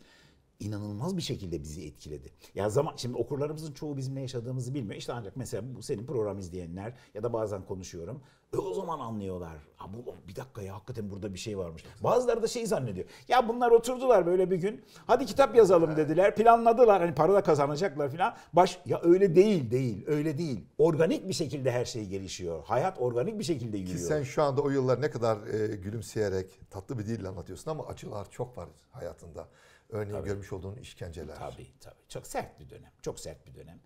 S1: inanılmaz bir şekilde bizi etkiledi. Ya zaman şimdi okurlarımızın çoğu bizim ne yaşadığımızı bilmiyor. İşte ancak mesela bu senin program izleyenler ya da bazen konuşuyorum. E o zaman anlıyorlar. Ha bu bir dakika ya hakikaten burada bir şey varmış. Bazıları da şey zannediyor. Ya bunlar oturdular böyle bir gün. Hadi kitap yazalım dediler. Planladılar. Hani para da kazanacaklar filan. Baş ya öyle değil değil. Öyle değil. Organik bir şekilde her şey gelişiyor. Hayat organik bir şekilde yürüyor. Ki sen şu anda o yıllar ne kadar e, gülümseyerek
S2: tatlı bir dille anlatıyorsun ama acılar çok var hayatında. Örneğin tabii. görmüş olduğun işkenceler. Tabii
S1: tabii. Çok sert bir dönem. Çok sert bir dönem.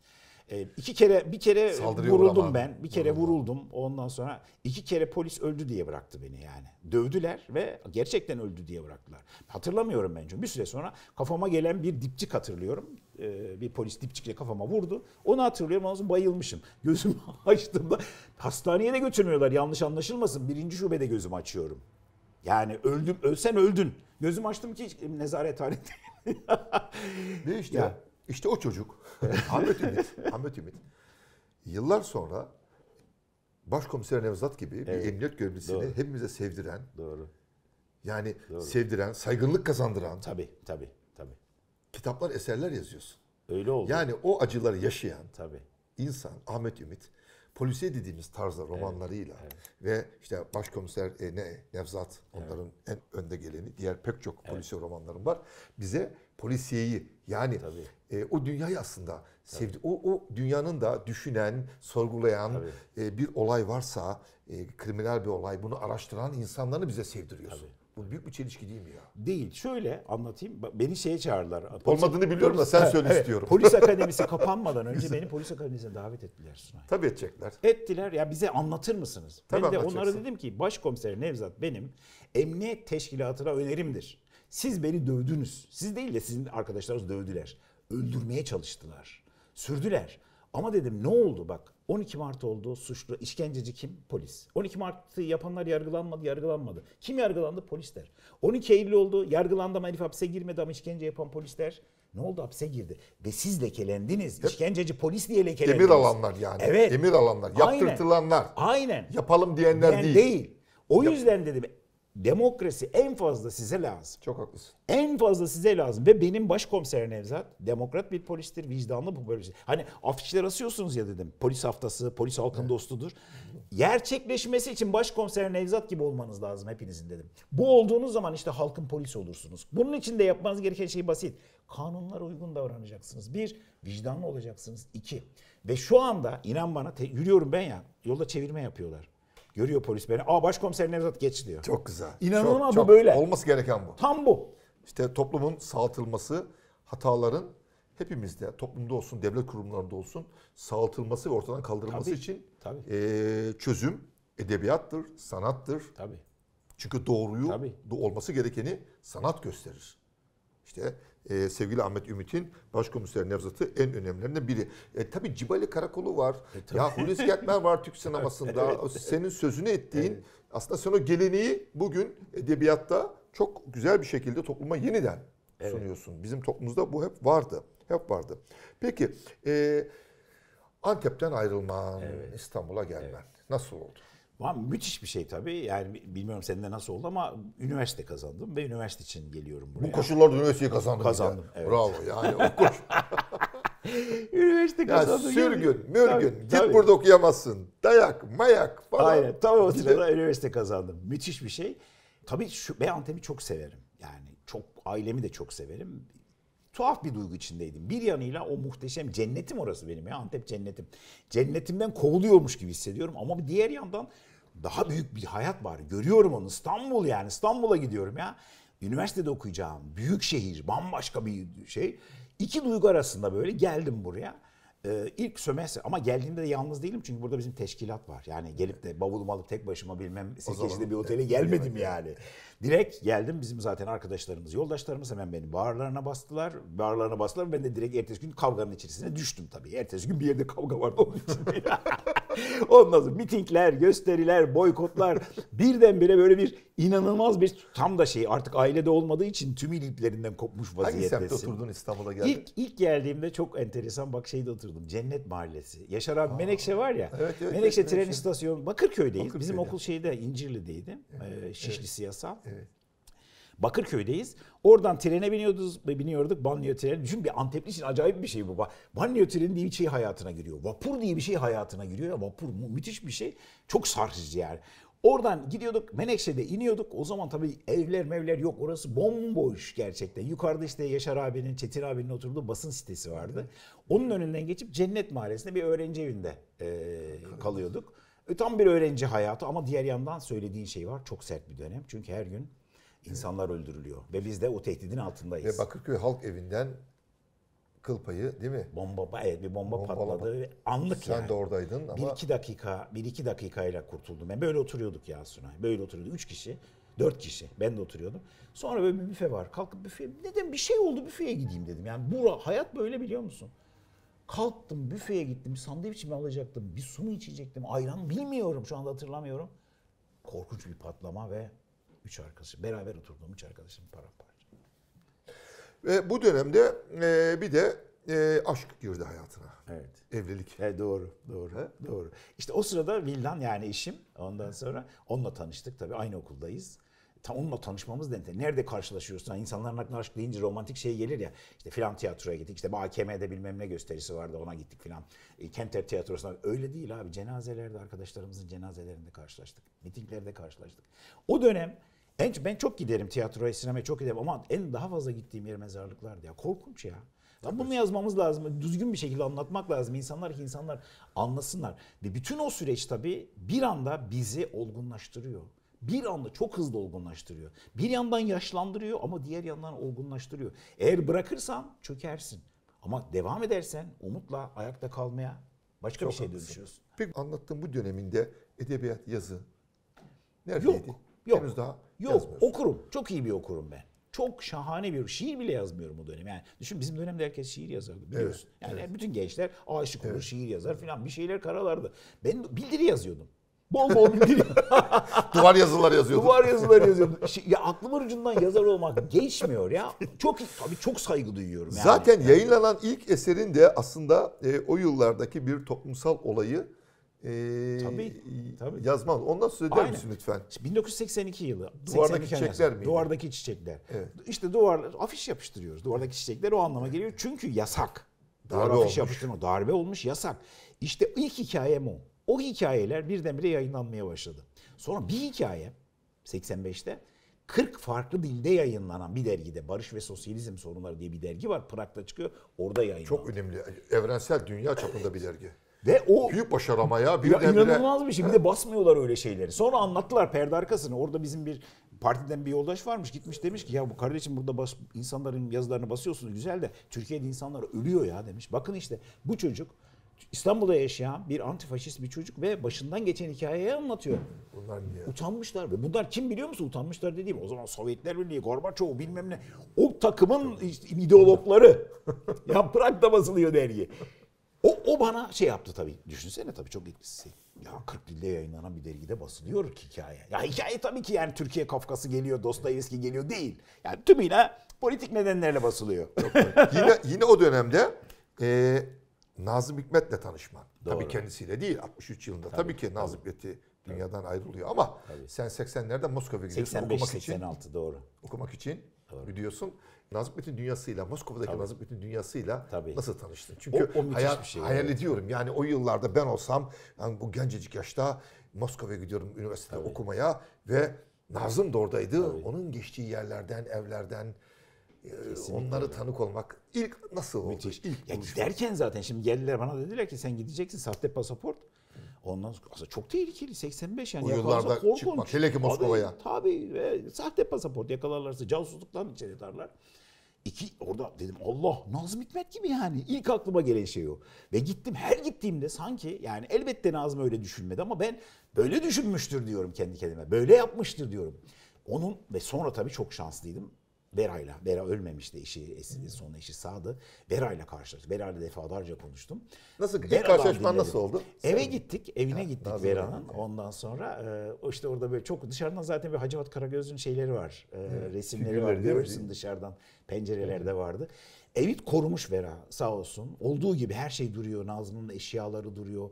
S1: E, ee, iki kere bir kere Saldırıya vuruldum ben. Bir kere vuruldum. vuruldum. Ondan sonra iki kere polis öldü diye bıraktı beni yani. Dövdüler ve gerçekten öldü diye bıraktılar. Hatırlamıyorum ben çünkü. Bir süre sonra kafama gelen bir dipçik hatırlıyorum. ee, bir polis dipçikle kafama vurdu. Onu hatırlıyorum. Ondan sonra bayılmışım. Gözümü açtığımda hastaneye de götürmüyorlar. Yanlış anlaşılmasın. Birinci şubede gözümü açıyorum. Yani öldüm, ölsen öldün. Gözüm açtım ki e, nezarethanede. ne işte? Ya.
S2: İşte o çocuk. Ahmet Ümit. Ahmet Ümit. Yıllar sonra Başkomiser Nevzat gibi evet. bir emniyet görevlisini Doğru. hepimize sevdiren. Doğru. Yani Doğru. sevdiren, saygınlık kazandıran. Tabii, tabii, tabii. Kitaplar, eserler yazıyorsun. Öyle oldu. Yani o acıları yaşayan tabii. insan Ahmet Ümit polisiye dediğimiz tarzda romanlarıyla evet, evet. ve işte başkomiser e, ne Nevzat onların evet. en önde geleni diğer pek çok evet. polisiye var. Bize polisiyeyi yani e, o dünyayı aslında Tabii. sevdi. O o dünyanın da düşünen, sorgulayan e, bir olay varsa, e, kriminal bir olay bunu araştıran insanlarını bize sevdiriyorsun. Tabii.
S1: Bu büyük bir çelişki değil mi ya? Değil. Şöyle anlatayım. Beni şeye çağırdılar. Olmadığını biliyorum da sen söyle evet, istiyorum. Polis akademisi kapanmadan önce beni polis akademisine davet ettiler Sunay. Tabii edecekler. Ettiler. Ya bize anlatır mısınız? Tabii ben de onlara dedim ki başkomiser Nevzat benim emniyet teşkilatına önerimdir. Siz beni dövdünüz. Siz değil de sizin arkadaşlarınız dövdüler. Öldürmeye çalıştılar. Sürdüler. Ama dedim ne oldu bak 12 Mart oldu suçlu işkenceci kim? Polis. 12 Mart'ı yapanlar yargılanmadı, yargılanmadı. Kim yargılandı? polisler. 12 Eylül oldu yargılandı ama herif hapse girmedi ama işkence yapan polisler Ne oldu hapse girdi ve siz lekelendiniz. Hep İşkenceci polis diye lekelendiniz. Demir alanlar yani. Evet. Demir alanlar, yaptırtılanlar. Aynen. Yapalım diyenler yani değil. değil. O yüzden dedim demokrasi en fazla size lazım. Çok haklısın. En fazla size lazım ve benim başkomiser Nevzat demokrat bir polistir, vicdanlı bir polis. Hani afişler asıyorsunuz ya dedim. Polis haftası, polis halkın evet. dostudur. Gerçekleşmesi için başkomiser Nevzat gibi olmanız lazım hepinizin dedim. Bu olduğunuz zaman işte halkın polisi olursunuz. Bunun için de yapmanız gereken şey basit. Kanunlara uygun davranacaksınız. Bir, vicdanlı olacaksınız. İki, ve şu anda inan bana te- yürüyorum ben ya yolda çevirme yapıyorlar. Görüyor polis beni. Aa başkomiser Nevzat geç diyor. Çok güzel. İnanılmaz bu böyle. Olması gereken bu. Tam bu. İşte toplumun sağaltılması, hataların
S2: hepimizde, toplumda olsun, devlet kurumlarında olsun sağaltılması ve ortadan kaldırılması tabii, için tabii. E, çözüm edebiyattır, sanattır. Tabii. Çünkü doğruyu, tabii. olması gerekeni sanat gösterir. İşte e, sevgili Ahmet Ümit'in başkomiser Nevzat'ı en önemlilerinden biri. E, tabii Cibali Karakolu var. E, tabii. ya Hulusi Getmer var Türk sinemasında. evet. Senin sözünü ettiğin evet. aslında sen o geleneği bugün edebiyatta çok güzel bir şekilde topluma yeniden evet. sunuyorsun. Bizim toplumumuzda bu hep vardı. Hep vardı. Peki e, Antep'ten ayrılman, evet. İstanbul'a gelmen
S1: evet. nasıl oldu? Müthiş bir şey tabii. Yani bilmiyorum seninle nasıl oldu ama üniversite kazandım ve üniversite için geliyorum buraya. Bu koşullarda üniversiteyi kazandım. Kazandım. Evet. Bravo yani okur üniversite kazandım. Ya sürgün, mürgün. Tabii, Git tabii. burada okuyamazsın. Dayak, mayak falan. Aynen. Tam o sırada üniversite kazandım. Müthiş bir şey. Tabii şu, ben Antep'i çok severim. Yani çok ailemi de çok severim tuhaf bir duygu içindeydim. Bir yanıyla o muhteşem cennetim orası benim ya Antep cennetim. Cennetimden kovuluyormuş gibi hissediyorum ama bir diğer yandan daha büyük bir hayat var. Görüyorum onu İstanbul yani İstanbul'a gidiyorum ya. Üniversitede okuyacağım büyük şehir bambaşka bir şey. İki duygu arasında böyle geldim buraya. Ee, ilk sömese ama geldiğimde de yalnız değilim çünkü burada bizim teşkilat var. Yani gelip de bavulumu alıp tek başıma bilmem sirkecide bir otele gelmedim yani. Direkt geldim bizim zaten arkadaşlarımız, yoldaşlarımız hemen beni bağırlarına bastılar. Bağırlarına bastılar ben de direkt ertesi gün kavganın içerisine düştüm tabii. Ertesi gün bir yerde kavga vardı onun için. Ondan sonra mitingler, gösteriler, boykotlar birdenbire böyle bir inanılmaz bir tam da şey artık ailede olmadığı için tüm iliplerinden kopmuş vaziyettesin. Hangi semtte oturdun İstanbul'a geldin? İlk, ilk geldiğimde çok enteresan bak şeyde oturdum. Cennet Mahallesi. Yaşar abi Aa, Menekşe var ya. Evet, evet, Menekşe evet, tren evet. istasyonu. Bakırköy'deyiz. Bakırköy'de. Bizim okul şeyde İncirli'deydi. Evet, ee, Şişli evet. siyasal. Evet. Bakırköy'deyiz. Oradan trene biniyorduk, biniyorduk banliyö treni. Düşün bir Antepli için acayip bir şey bu. Banliyö treni diye bir şey hayatına giriyor. Vapur diye bir şey hayatına giriyor. Ya, vapur mu? müthiş bir şey. Çok sarsıcı yani. Oradan gidiyorduk Menekşe'de iniyorduk. O zaman tabii evler mevler yok orası bomboş gerçekten. Yukarıda işte Yaşar abinin, Çetin abinin oturduğu basın sitesi vardı. Onun önünden geçip Cennet Mahallesi'nde bir öğrenci evinde e, kalıyorduk. E, tam bir öğrenci hayatı ama diğer yandan söylediğin şey var. Çok sert bir dönem. Çünkü her gün insanlar öldürülüyor. Ve biz de o tehdidin altındayız. Ve Bakırköy Halk Evi'nden kıl payı değil mi? Bomba, evet bir bomba Bombalama. patladı. Ve anlık Sen yani. de oradaydın ama... Bir iki dakika, bir iki dakikayla kurtuldum. Yani böyle oturuyorduk ya Suna, Böyle oturuyorduk. Üç kişi, dört kişi. Ben de oturuyordum. Sonra böyle bir büfe var. Kalkıp büfeye, dedim bir şey oldu büfeye gideyim dedim. Yani bura, hayat böyle biliyor musun? Kalktım büfeye gittim. sandviçimi alacaktım? Bir su mu içecektim? Ayran bilmiyorum şu anda hatırlamıyorum. Korkunç bir patlama ve üç arkadaşım, beraber oturduğum üç arkadaşım paramparça.
S2: Ve bu dönemde e, bir de
S1: e, aşk girdi hayatına. Evet. Evlilik. E, doğru, doğru, He? doğru. İşte o sırada Villan yani eşim ondan sonra onunla tanıştık tabii aynı okuldayız. Ta onunla tanışmamız dedi. Nerede karşılaşıyorsun? Yani insanların aklına aşk deyince romantik şey gelir ya. İşte filan tiyatroya gittik. İşte AKM'de bilmem ne gösterisi vardı ona gittik filan. E, Kenter tiyatrosuna. Öyle değil abi. Cenazelerde arkadaşlarımızın cenazelerinde karşılaştık. Mitinglerde karşılaştık. O dönem ben, ben çok giderim tiyatroya, sinemaya çok giderim ama en daha fazla gittiğim yer mezarlıklardı ya. Korkunç ya. Lan bunu yazmamız lazım. Düzgün bir şekilde anlatmak lazım. İnsanlar ki insanlar anlasınlar. Ve bütün o süreç tabii bir anda bizi olgunlaştırıyor. Bir anda çok hızlı olgunlaştırıyor. Bir yandan yaşlandırıyor ama diğer yandan olgunlaştırıyor. Eğer bırakırsan çökersin. Ama devam edersen umutla ayakta kalmaya başka çok bir şey dönüşüyorsun. Peki anlattığım bu döneminde edebiyat, yazı neredeydi? Yok. Yok. Henüz daha Yok okurum. Çok iyi bir okurum ben. Çok şahane bir şiir bile yazmıyorum o dönem. Yani düşün bizim dönemde herkes şiir yazar biliyorsun. Evet, yani evet. bütün gençler aşık olur, evet. şiir yazar filan bir şeyler karalardı. Ben bildiri yazıyordum. Bol bol bildiri. Duvar yazıları yazıyordum. Duvar yazıları yazıyordum. ya aklım ucundan yazar olmak geçmiyor ya. Çok tabii çok saygı duyuyorum yani. Zaten yayınlanan
S2: ilk eserin de aslında e, o yıllardaki bir toplumsal olayı e, tabii, tabii.
S1: yazmaz. Ondan söz eder misin lütfen? 1982 yılı. Duvardaki çiçekler mi? Duvardaki çiçekler. Evet. İşte duvar afiş yapıştırıyoruz. Duvardaki çiçekler o anlama geliyor. Çünkü yasak. Darbe afiş yapıştırma. Darbe olmuş yasak. İşte ilk hikayem o. O hikayeler birdenbire yayınlanmaya başladı. Sonra bir hikaye 85'te 40 farklı dilde yayınlanan bir dergide Barış ve Sosyalizm Sorunları diye bir dergi var. Prag'da çıkıyor. Orada yayınlanıyor. Çok önemli. Evrensel dünya çapında bir dergi. Ve o büyük başaramaya bir ya inanılmaz bire... bir şey. Bir de basmıyorlar öyle şeyleri. Sonra anlattılar perde arkasını. Orada bizim bir partiden bir yoldaş varmış. Gitmiş demiş ki ya bu kardeşim burada bas, insanların yazılarını basıyorsunuz güzel de Türkiye'de insanlar ölüyor ya demiş. Bakın işte bu çocuk İstanbul'da yaşayan bir antifaşist bir çocuk ve başından geçen hikayeyi anlatıyor. Bunlar niye? Utanmışlar. Ve bunlar kim biliyor musun? Utanmışlar dediğim o zaman Sovyetler Birliği, Gorbaçov bilmem ne. O takımın işte ideologları. ya bırak da basılıyor dergi. O, o bana şey yaptı tabii. Düşünsene tabii çok ilgisi. Ya 40 dilde yayınlanan bir dergide basılıyor hikaye. Ya hikaye tabii ki yani Türkiye Kafkası geliyor, Dostoyevski geliyor değil. Yani tümüyle politik nedenlerle basılıyor. yine, yine o dönemde
S2: e, Nazım Hikmet'le tanışman. Doğru. Tabii kendisiyle değil 63 yılında. Tabii, tabii ki Nazım Hikmet'i dünyadan ayrılıyor ama tabii. sen 80'lerde Moskova'ya gidiyorsun 85, 86, 86 doğru. Okumak için doğru. gidiyorsun. Nazım Hikmet'in dünyasıyla, Moskova'daki Tabii. Nazım Hikmet'in dünyasıyla Tabii. nasıl tanıştın? Çünkü o, o hayal, şey, hayal yani. ediyorum yani o yıllarda ben olsam yani bu gencecik yaşta Moskova'ya gidiyorum üniversitede Tabii. okumaya ve Nazım da oradaydı. Tabii. Onun geçtiği
S1: yerlerden, evlerden, e, Kesinlikle. Onlara tanık olmak ilk nasıl oldu? Müthiş. İlk ya giderken zaten şimdi geldiler bana dediler ki sen gideceksin sahte pasaport. Ondan sonra aslında çok tehlikeli 85 yani. O yıllarda korkunç. çıkmak hele ki Moskova'ya. Tabii ve sahte pasaport yakalarlarsa casusluktan içeri atarlar. İki orada dedim Allah Nazım Hikmet gibi yani ilk aklıma gelen şey o. Ve gittim her gittiğimde sanki yani elbette Nazım öyle düşünmedi ama ben böyle düşünmüştür diyorum kendi kendime. Böyle yapmıştır diyorum. Onun ve sonra tabii çok şanslıydım. Bera'yla, Vera ölmemişti eşi, eşi sonra eşi sağdı. Bera'yla karşılaştık. Bera'yla defalarca konuştum. Nasıl? Bera'dan ilk karşılaşman nasıl oldu? Eve Sen... gittik, evine ha, gittik Vera'nın. Ondan sonra e, işte orada böyle çok dışarıdan zaten bir Hacivat Karagöz'ün şeyleri var. E, evet, resimleri var. Görürsün dışarıdan pencerelerde vardı. Evit korumuş Vera sağ olsun. Olduğu gibi her şey duruyor. Nazım'ın eşyaları duruyor.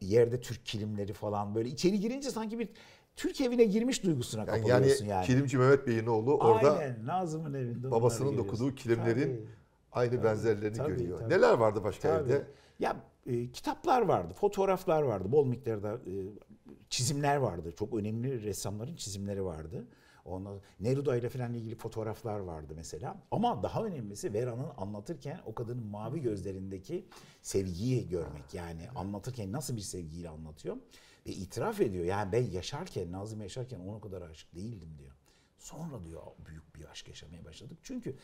S1: Yerde Türk kilimleri falan böyle içeri girince sanki bir Türk evine girmiş duygusuna yani kapılıyorsun yani. Yani Kilimci Mehmet Bey'in oğlu orada Aynen, Nazım'ın evinde babasının dokuduğu kilimlerin tabii, aynı tabii, benzerlerini tabii, görüyor. Tabii. Neler vardı başka tabii. evde? Ya e, kitaplar vardı, fotoğraflar vardı, bol miktarda e, çizimler vardı. Çok önemli ressamların çizimleri vardı. Ona Neruda ile falan ilgili fotoğraflar vardı mesela. Ama daha önemlisi Vera'nın anlatırken o kadının mavi gözlerindeki sevgiyi görmek. Yani anlatırken nasıl bir sevgiyle anlatıyor. Ve itiraf ediyor yani ben yaşarken Nazım yaşarken ona kadar aşık değildim diyor. Sonra diyor büyük bir aşk yaşamaya başladık. Çünkü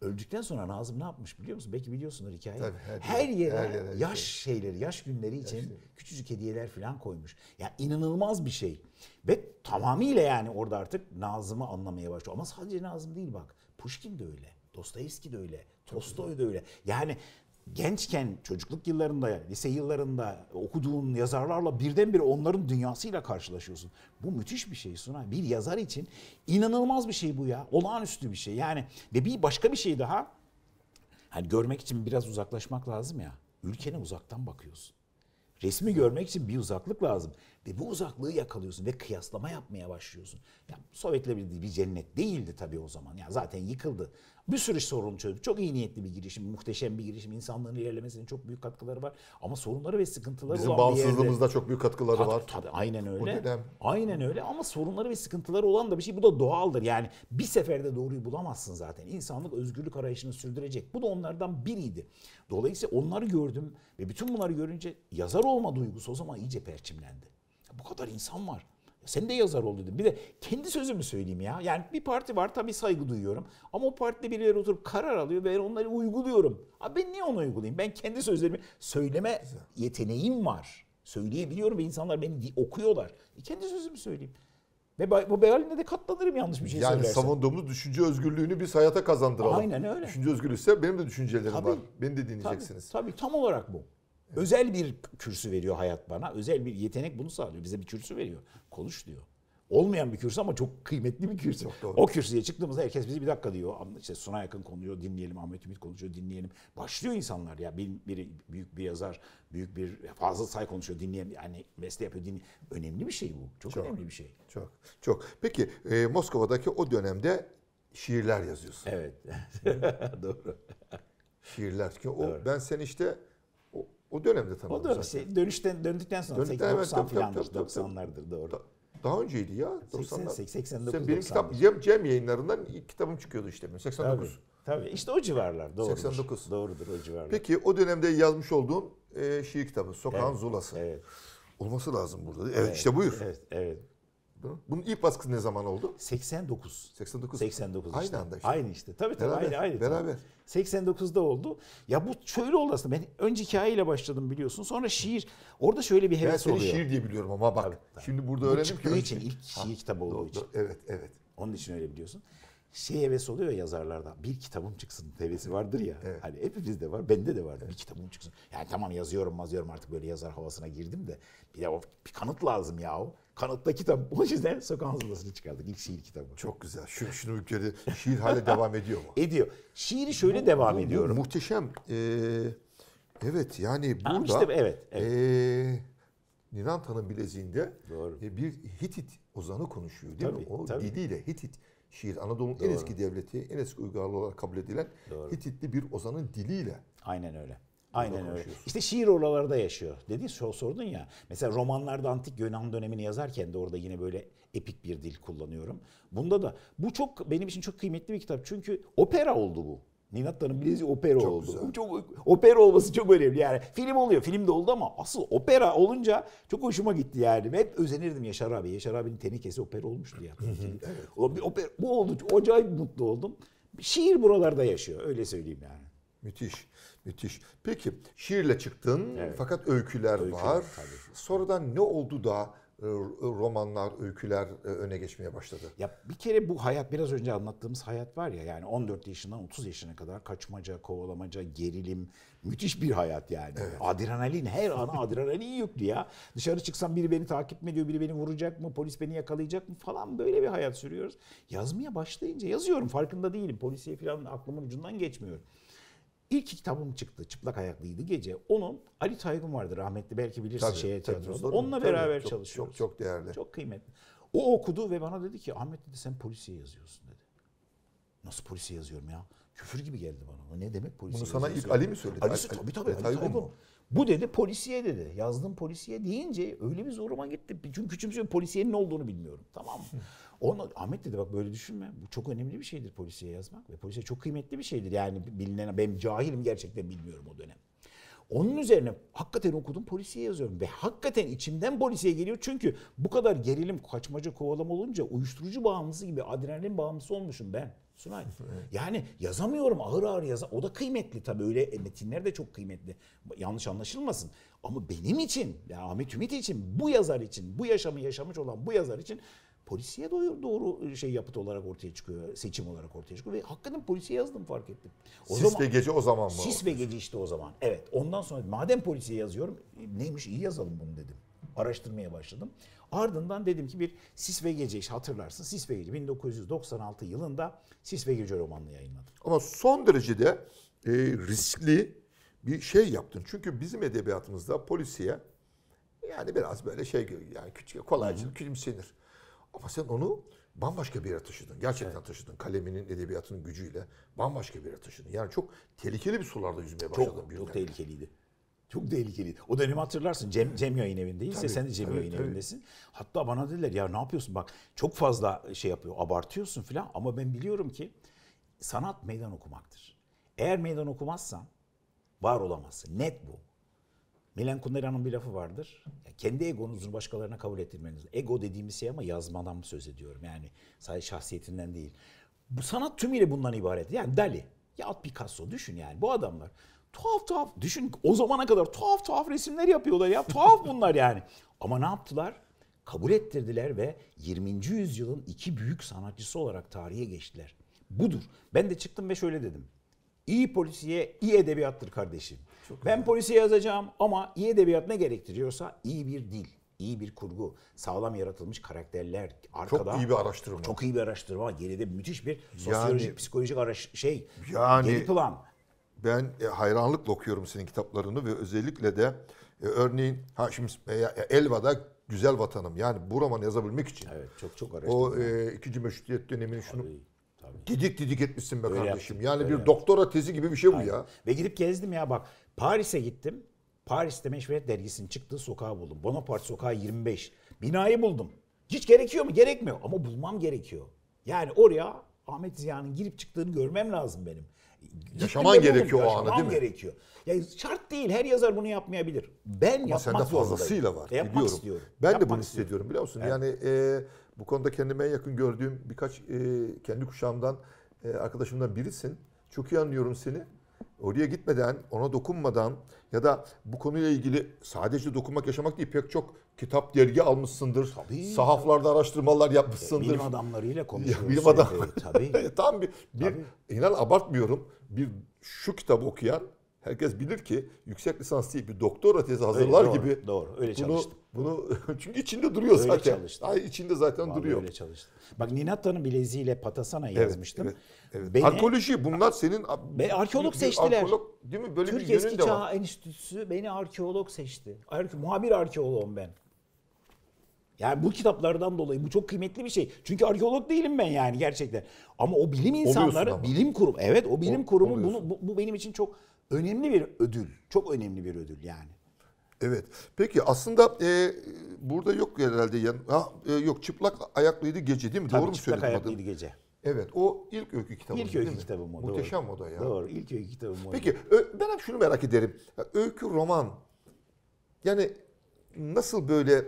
S1: öldükten sonra Nazım ne yapmış biliyor musun? Belki biliyorsunuz hikayeyi. Tabii, her, her yere, yere yaş şey. şeyleri, yaş günleri için yaş küçücük hediyeler falan koymuş. Ya yani inanılmaz bir şey. Ve tamamıyla yani orada artık Nazım'ı anlamaya başlıyor. Ama sadece Nazım değil bak. Pushkin de öyle. Dostoyevski de öyle. Tolstoy da öyle. Yani gençken çocukluk yıllarında, lise yıllarında okuduğun yazarlarla birdenbire onların dünyasıyla karşılaşıyorsun. Bu müthiş bir şey suna. Bir yazar için inanılmaz bir şey bu ya. Olağanüstü bir şey. Yani ve bir başka bir şey daha. Hani görmek için biraz uzaklaşmak lazım ya. Ülkene uzaktan bakıyorsun. Resmi görmek için bir uzaklık lazım. Ve bu uzaklığı yakalıyorsun ve kıyaslama yapmaya başlıyorsun. Ya Sovyetler Birliği bir cennet değildi tabii o zaman. Ya zaten yıkıldı. Bir sürü sorun çözdü. çok iyi niyetli bir girişim, muhteşem bir girişim. insanların ilerlemesinin çok büyük katkıları var. Ama sorunları ve sıkıntıları Bizim olan bağımsızlığımızda yerde... çok büyük katkıları tabii, var. Tabii aynen öyle. Aynen öyle ama sorunları ve sıkıntıları olan da bir şey. Bu da doğaldır. Yani bir seferde doğruyu bulamazsın zaten. İnsanlık özgürlük arayışını sürdürecek. Bu da onlardan biriydi. Dolayısıyla onları gördüm ve bütün bunları görünce yazar olma duygusu o zaman iyice perçimlendi. bu kadar insan var sen de yazar ol dedim. Bir de kendi sözümü söyleyeyim ya. Yani bir parti var tabii saygı duyuyorum. Ama o partide birileri oturup karar alıyor ve onları uyguluyorum. Abi ben niye onu uygulayayım? Ben kendi sözlerimi söyleme yeteneğim var. Söyleyebiliyorum ve insanlar beni okuyorlar. E kendi sözümü söyleyeyim. Ve bu Berlin'de de katlanırım yanlış bir şey yani söylersem. Yani
S2: savunduğumuz düşünce özgürlüğünü biz hayata kazandıralım. Aynen öyle. Düşünce özgürlüğü ise benim de düşüncelerim tabii, var. Beni de
S1: dinleyeceksiniz. Tabii, tabii tam olarak bu. Özel bir kürsü veriyor hayat bana. Özel bir yetenek bunu sağlıyor. Bize bir kürsü veriyor. Konuş diyor. Olmayan bir kürsü ama çok kıymetli bir kürsü. Çok doğru. O kürsüye çıktığımızda herkes bizi bir dakika diyor. İşte Suna Yakın konuyor dinleyelim, Ahmet Ümit konuşuyor dinleyelim. Başlıyor insanlar ya bir, biri büyük bir yazar, büyük bir fazla Say konuşuyor dinleyelim. Yani mesle yapıyor dinle. Önemli bir şey bu. Çok, çok önemli bir şey. Çok.
S2: Çok. Peki e, Moskova'daki o dönemde şiirler yazıyorsun. Evet. Doğru. Şiirler. Çünkü o ben sen işte o dönemde tamam. O dönem şey,
S1: dönüşten döndükten sonra döndükten 80, 90
S2: 90'lardır doğru. Da, daha önceydi ya 90'lar. 89, Sen benim kitap Cem, Cem yayınlarından ilk kitabım çıkıyordu işte 89. Tabii, tabii. işte o civarlar doğrudur. 89. Doğrudur o civarlar. Peki o dönemde yazmış olduğun e, şiir kitabı Sokağın evet, Zulası. Evet. Olması lazım burada. Evet, evet işte buyur. Evet, evet. Bunun ilk baskısı ne zaman oldu? 89. 89. 89 işte. Aynı anda işte. Aynı işte. Tabii tabii beraber, aynı aynı. Beraber.
S1: Tabii. 89'da oldu. Ya bu şöyle oldu aslında. Ben önce hikayeyle başladım biliyorsun. Sonra şiir. Orada şöyle bir heves ben oluyor. Ben şiir diye biliyorum ama bak. Tabii, tabii. Şimdi burada bu öğrendim ki. için şey. ilk şiir ha, ah, kitabı olduğu doğru, için. Evet evet. Onun için öyle biliyorsun. Şey heves oluyor yazarlarda. Bir kitabım çıksın hevesi vardır ya. Evet. Hani hepimizde var. Bende de vardı. Evet. Bir kitabım çıksın. Yani tamam yazıyorum yazıyorum artık böyle yazar havasına girdim de. Bir de o bir kanıt lazım yahu kanıtla kitap. O yüzden Sokağın Zulası çıkardık ilk şiir kitabı. Çok güzel. Şu, şunu ülkede şiir hala devam ediyor mu? Ediyor. Şiiri şöyle bu, devam bu, ediyorum. Bu muhteşem. Ee,
S2: evet yani burada. Ha, işte, evet. evet. Ee, Ninanta'nın bileziğinde Doğru. E, bir Hitit ozanı konuşuyor değil tabii, mi? O tabii. diliyle Hitit şiir
S1: Anadolu'nun en eski devleti, en eski uygarlığı olarak kabul edilen Doğru. Hititli bir ozanın diliyle. Aynen öyle. Aynen öyle. İşte şiir oralarda yaşıyor. Dedi sordun ya. Mesela romanlarda antik Yunan dönemini yazarken de orada yine böyle epik bir dil kullanıyorum. Bunda da bu çok benim için çok kıymetli bir kitap. Çünkü opera oldu bu. Ninattan'ın bileziği opera çok oldu. Güzel. Çok opera olması çok önemli. Yani film oluyor. Film de oldu ama asıl opera olunca çok hoşuma gitti yani. Hep özenirdim Yaşar abi. Yaşar abinin tenikesi opera olmuştu ya. bir opera, bu oldu. Acayip mutlu oldum. Şiir buralarda yaşıyor. Öyle söyleyeyim yani.
S2: Müthiş. Müthiş. Peki şiirle çıktın evet. fakat öyküler, öyküler var. Tabii. Sonradan ne oldu da
S1: e, romanlar, öyküler e, öne geçmeye başladı. Ya bir kere bu hayat biraz önce anlattığımız hayat var ya yani 14 yaşından 30 yaşına kadar kaçmaca, kovalamaca, gerilim müthiş bir hayat yani. Evet. Adrenalin her an adrenalin yüklü ya. Dışarı çıksam biri beni takip mi ediyor, biri beni vuracak mı, polis beni yakalayacak mı falan böyle bir hayat sürüyoruz. Yazmaya başlayınca yazıyorum farkında değilim. Polisiye falan aklımın ucundan geçmiyor. İlk kitabım çıktı. Çıplak ayaklıydı gece. Onun Ali Taygun vardı rahmetli belki bilirsin tabii, şeye tiyatroda. Onunla beraber çok, çalışıyoruz. Çok çok değerli. Çok kıymetli. O okudu ve bana dedi ki Ahmet dedi sen polisiye yazıyorsun dedi. Nasıl polisiye yazıyorum ya? Küfür gibi geldi bana. Ne demek polisiye Bunu sana ilk Ali mi söyledi? Ali, Ali, tabii tabii. Ali, Taygun Bu dedi polisiye dedi. Yazdım polisiye deyince öyle bir zoruma gitti. Çünkü küçümsüyorum polisiyenin ne olduğunu bilmiyorum. Tamam mı? Onun, Ahmet dedi bak böyle düşünme. Bu çok önemli bir şeydir polisiye yazmak ve polisiye çok kıymetli bir şeydir. Yani bilinen ben cahilim gerçekten bilmiyorum o dönem. Onun üzerine hakikaten okudum polisiye yazıyorum ve hakikaten içimden polisiye geliyor çünkü bu kadar gerilim kaçmaca kovalama olunca uyuşturucu bağımlısı gibi adrenalin bağımlısı olmuşum ben. Sunay. Yani yazamıyorum ağır ağır yazam. O da kıymetli tabii öyle e, metinler de çok kıymetli. Yanlış anlaşılmasın. Ama benim için ya Ahmet Ümit için bu yazar için bu yaşamı yaşamış olan bu yazar için polisiye doğru, doğru e, şey yapıt olarak ortaya çıkıyor, seçim olarak ortaya çıkıyor ve hakikaten polisiye yazdım fark ettim. O sis zaman, ve gece o zaman mı? Sis ve gece işte o zaman. Evet. Ondan sonra madem polisiye yazıyorum e, neymiş iyi yazalım bunu dedim. Araştırmaya başladım. Ardından dedim ki bir Sis ve Gece işte hatırlarsın. Sis ve Gece 1996 yılında Sis ve Gece romanını yayınladım.
S2: Ama son derecede e, riskli bir şey yaptın. Çünkü bizim edebiyatımızda polisiye yani biraz böyle şey yani küçük kolaycılık küçümsenir. Ama sen onu bambaşka bir yere taşıdın. Gerçekten evet. taşıdın. Kaleminin, edebiyatının gücüyle bambaşka bir yere taşıdın. Yani çok tehlikeli bir sularda yüzmeye başladın. Çok, bir
S1: çok tehlikeliydi. Çok tehlikeliydi. O dönemi hatırlarsın. Cem, Cem Yayın Evi'ndeyiz tabii, sen de Cem tabii, Yayın tabii. Evi'ndesin. Hatta bana dediler ya ne yapıyorsun bak çok fazla şey yapıyor abartıyorsun filan ama ben biliyorum ki sanat meydan okumaktır. Eğer meydan okumazsan var olamazsın. Net bu. Milan Kundera'nın bir lafı vardır. Ya kendi egonuzu başkalarına kabul ettirmeniz. Ego dediğimiz şey ama yazmadan söz ediyorum. Yani sadece şahsiyetinden değil. Bu sanat tümüyle bundan ibaret. Yani Dali, ya Picasso düşün yani bu adamlar. Tuhaf tuhaf düşün o zamana kadar tuhaf tuhaf resimler yapıyorlar ya. Tuhaf bunlar yani. Ama ne yaptılar? Kabul ettirdiler ve 20. yüzyılın iki büyük sanatçısı olarak tarihe geçtiler. Budur. Ben de çıktım ve şöyle dedim. İyi polisiye iyi edebiyattır kardeşim. Çok ben polisi yazacağım ama iyi edebiyat ne gerektiriyorsa iyi bir dil, iyi bir kurgu, sağlam yaratılmış karakterler arkada. Çok iyi bir araştırma. Çok iyi bir araştırma. Geride müthiş bir sosyolojik, yani, psikolojik araş şey, yani, geri
S2: plan. Ben e, hayranlıkla okuyorum senin kitaplarını ve özellikle de e, örneğin ha şimdi e, Elva'da Güzel Vatanım yani bu romanı yazabilmek için. Evet çok çok araştırdım. O e, ikinci meşrutiyet döneminin şunu
S1: Didik didik etmişsin be öyle kardeşim. Yaptım, yani bir yaptım. doktora tezi gibi bir şey bu Aynen. ya. Ve gidip gezdim ya bak. Paris'e gittim. Paris'te Meşveret Dergisi'nin çıktığı sokağı buldum. Bonaparte Sokağı 25. Binayı buldum. Hiç gerekiyor mu? Gerekmiyor. Ama bulmam gerekiyor. Yani oraya Ahmet Ziya'nın girip çıktığını görmem lazım benim.
S2: Yaşaman gerekiyor o anı değil mi? gerekiyor.
S1: Ya şart değil. Her yazar bunu yapmayabilir. Ben Ama yapmak sende fazlasıyla var. E, yapmak biliyorum. istiyorum. Ben yapmak de bunu istiyorum. hissediyorum biliyor musun? Evet.
S2: Yani e, bu konuda kendime en yakın gördüğüm birkaç e, kendi kuşağımdan e, arkadaşımdan birisin. Çok iyi anlıyorum seni oraya gitmeden, ona dokunmadan ya da bu konuyla ilgili sadece dokunmak yaşamak değil pek çok kitap dergi almışsındır. Tabii. Sahaflarda araştırmalar yapmışsındır.
S1: Bilim adamlarıyla konuşuyoruz. Bilim adam.
S2: Tabii. Tam bir, bir tabii. inan abartmıyorum. Bir şu kitabı okuyan herkes bilir ki yüksek lisans değil bir doktora tezi hazırlar öyle, gibi. Doğru, öyle bunu, çalıştım. Bunu çünkü içinde
S1: duruyor öyle zaten. Çalıştım. Ay içinde zaten Vallahi duruyor. Öyle çalıştım. Bak Ninatta'nın bileziğiyle Patasana evet, yazmıştım. Evet, evet. Beni, Arkeoloji bunlar senin Be arkeolog bir, seçtiler. Arkeolog değil mi? Böyle Türk bir Eski Çağ var. Enstitüsü beni arkeolog seçti. Arke, muhabir arkeoloğum ben. Yani bu kitaplardan dolayı bu çok kıymetli bir şey. Çünkü arkeolog değilim ben yani gerçekten. Ama o bilim insanları, bilim kurumu, evet o bilim o, kurumu bunu bu, bu benim için çok önemli bir ödül. Çok önemli bir ödül yani. Evet. Peki aslında e, burada yok
S2: herhalde yan, ha, e, yok çıplak ayaklıydı gece değil mi? Tabii, doğru mu söyledim? Çıplak ayaklıydı adım? gece. Evet o ilk öykü kitabı. İlk öykü kitabı o. Muhteşem doğru. o da ya. Doğru İlk öykü kitabı o. Peki ö, ben hep şunu merak ederim. Öykü roman yani nasıl böyle e,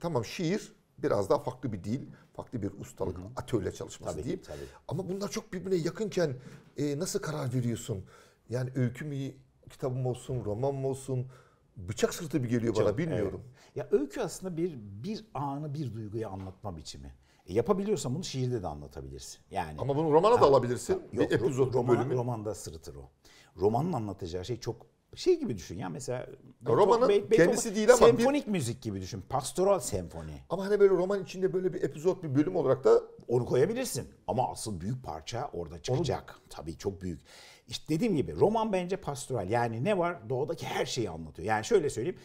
S2: tamam şiir biraz daha farklı bir dil, farklı bir ustalık, Hı-hı. atölye çalışması tabii, diyeyim. Tabii. Ama bunlar çok birbirine yakınken e, nasıl karar veriyorsun? Yani öykü mü kitabım
S1: olsun, roman mı olsun bıçak sırtı bir geliyor bana bilmiyorum. Evet. Ya öykü aslında bir bir anı bir duyguyu anlatma biçimi. E yapabiliyorsan bunu şiirde de anlatabilirsin. Yani Ama bunu romana ha, da alabilirsin. Ha, yok, bir epizod roman, bölümü. Romanda sırıtır o. Romanın anlatacağı şey çok şey gibi düşün ya mesela romanın Beethoven, kendisi değil ama senfonik bir... müzik gibi düşün. Pastoral senfoni. Ama hani böyle roman içinde böyle bir epizod bir bölüm olarak da onu koyabilirsin. Ama asıl büyük parça orada çıkacak. Onu... Tabii çok büyük. İşte dediğim gibi roman bence pastoral. Yani ne var? Doğadaki her şeyi anlatıyor. Yani şöyle söyleyeyim.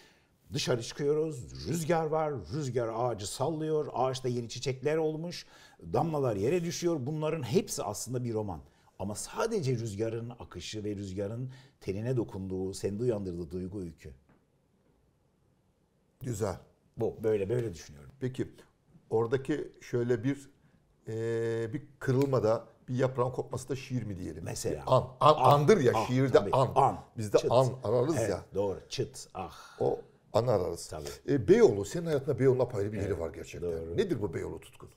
S1: Dışarı çıkıyoruz, rüzgar var, rüzgar ağacı sallıyor, ağaçta yeni çiçekler olmuş, damlalar yere düşüyor. Bunların hepsi aslında bir roman. Ama sadece rüzgarın akışı ve rüzgarın tenine dokunduğu, sende uyandırdığı duygu öykü. Güzel. Bu böyle
S2: böyle düşünüyorum. Peki oradaki şöyle bir e, bir kırılmada bir yaprağın kopması da şiir mi diyelim? Mesela. An, an, an andır ya ah, şiirde tabii, an. an. Bizde çıt. an ararız evet, ya. Doğru çıt ah. O an ararız. Tabii. E, Beyoğlu senin hayatında Beyoğlu'na
S1: ayrı bir evet, yeri var gerçekten. Doğru. Nedir bu Beyoğlu tutkunu?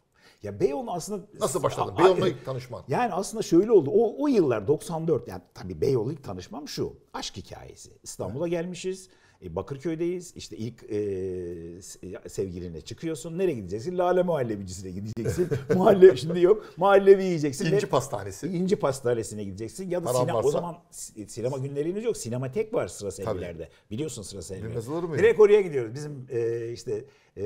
S1: Ya Beyoğlu aslında... Nasıl başladın? Beyoğlu'na ilk tanışman. Yani aslında şöyle oldu. O, o yıllar 94 yani tabii Beyoğlu ilk tanışmam şu. Aşk hikayesi. İstanbul'a evet. gelmişiz. E, Bakırköy'deyiz. İşte ilk e, sevgiline çıkıyorsun. Nereye gideceksin? Lale muhallebicisine gideceksin. Mahalle şimdi yok. Muhallebi yiyeceksin. İnci Pastanesi. İnci Pastanesi'ne gideceksin. Ya da sinema. varsa. o zaman sinema günleriniz yok. Sinema tek var sıra sevgilerde. Biliyorsun sıra sevgilerde. Direkt oraya gidiyoruz. Bizim e, işte e,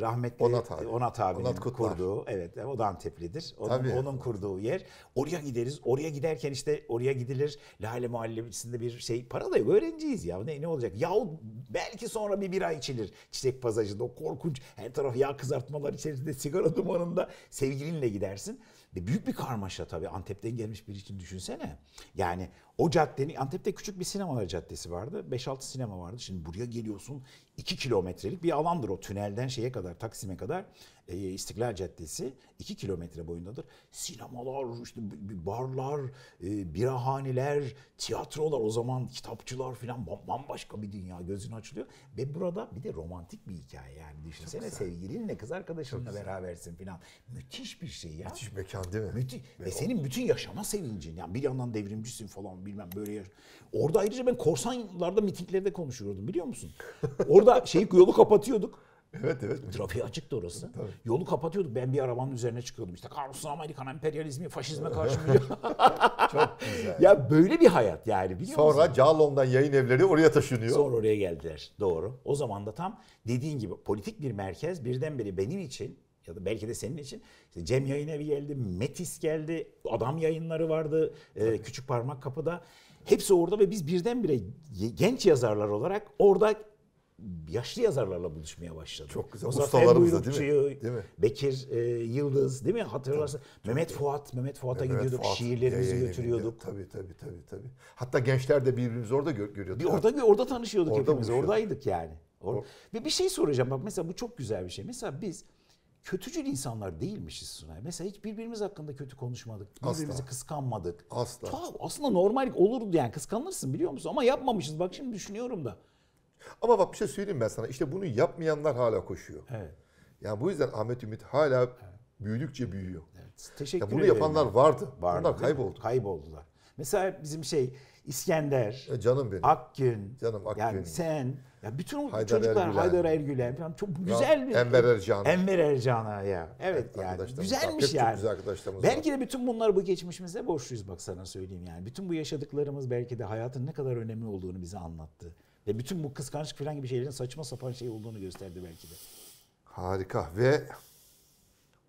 S1: rahmetli Onat, abi. Onat abinin Onat kurduğu evet o da Anteplidir. Onun, onun kurduğu yer. Oraya gideriz. Oraya giderken işte oraya gidilir. Lale Mahallesi'nde bir şey para da yok. Öğrenciyiz ya. Ne, ne olacak? Ya belki sonra bir bira içilir. Çiçek pasajında o korkunç her taraf yağ kızartmalar içerisinde sigara dumanında sevgilinle gidersin. Ve büyük bir karmaşa tabii Antep'ten gelmiş biri için düşünsene. Yani o caddenin Antep'te küçük bir sinemalar caddesi vardı. 5-6 sinema vardı. Şimdi buraya geliyorsun 2 kilometrelik bir alandır o tünelden şeye kadar Taksim'e kadar e, İstiklal Caddesi 2 kilometre boyundadır. Sinemalar, işte barlar, e, birahaneler, tiyatrolar o zaman kitapçılar filan bambaşka bir dünya gözün açılıyor. Ve burada bir de romantik bir hikaye yani düşünsene sevgilinle kız arkadaşınla berabersin filan. Müthiş bir şey ya. Müthiş mekan değil mi? Müthiş. Ve, Ve senin bütün yaşama sevincin yani bir yandan devrimcisin falan bilmem böyle. Orada ayrıca ben korsanlarda mitinglerde konuşuyordum biliyor musun? Orada orada şeyi yolu kapatıyorduk. Evet evet. Trafiğe açıktı orası. Tabii. Yolu kapatıyorduk. Ben bir arabanın üzerine çıkıyordum. İşte Karlsson Amerikan emperyalizmi, faşizme karşı Çok güzel. Ya böyle bir hayat yani biliyor Sonra musun? Sonra Calon'dan yayın evleri oraya taşınıyor. Sonra oraya geldiler. Doğru. O zaman da tam dediğin gibi politik bir merkez birdenbire benim için ya da belki de senin için işte Cem Yayın Evi geldi, Metis geldi, Adam Yayınları vardı, e, Küçük Parmak Kapı'da. Hepsi orada ve biz birdenbire genç yazarlar olarak orada yaşlı yazarlarla buluşmaya başladı. Çok güzel. Muzaffer Buyrukçu'yu, değil, değil mi? Bekir e, Yıldız değil mi? Hatırlarsın. Tabii, Mehmet tabii. Fuat, Mehmet Fuat'a Mehmet gidiyorduk. Fuat, şiirlerimizi yayın, götürüyorduk. Tabii tabii tabii tabii. Hatta gençler de birbirimizi orada gör, görüyorduk. Bir orada orada tanışıyorduk orada hepimiz. Buluşuyorduk. Oradaydık yani. Or Or Ve bir şey soracağım bak mesela bu çok güzel bir şey. Mesela biz kötücül insanlar değilmişiz Sunay. Mesela hiç birbirimiz hakkında kötü konuşmadık. Birbirimizi Asla. kıskanmadık. Asla. Tuhaf. Aslında normal olurdu yani kıskanırsın biliyor musun? Ama yapmamışız.
S2: Bak şimdi düşünüyorum da. Ama bak bir şey söyleyeyim ben sana. İşte bunu yapmayanlar hala koşuyor. Evet. Yani bu yüzden Ahmet Ümit hala evet. büyüdükçe büyüyor. Evet. Teşekkür ya bunu ederim. yapanlar vardı. vardı. Bunlar kayboldu.
S1: Kayboldular. Mesela bizim şey İskender, e canım benim. Akgün, canım Akgün. yani sen, ya bütün o Haydar çocuklar Ergülen. Haydar Ergülen falan çok güzel bir Enver Ercan. Enver Ercan'a ya. Evet, evet yani güzelmiş yani. güzel arkadaşlarımız belki var. de bütün bunları bu geçmişimize borçluyuz bak sana söyleyeyim yani. Bütün bu yaşadıklarımız belki de hayatın ne kadar önemli olduğunu bize anlattı. Ve bütün bu kıskançlık falan gibi şeylerin saçma sapan şey olduğunu gösterdi belki de.
S2: Harika ve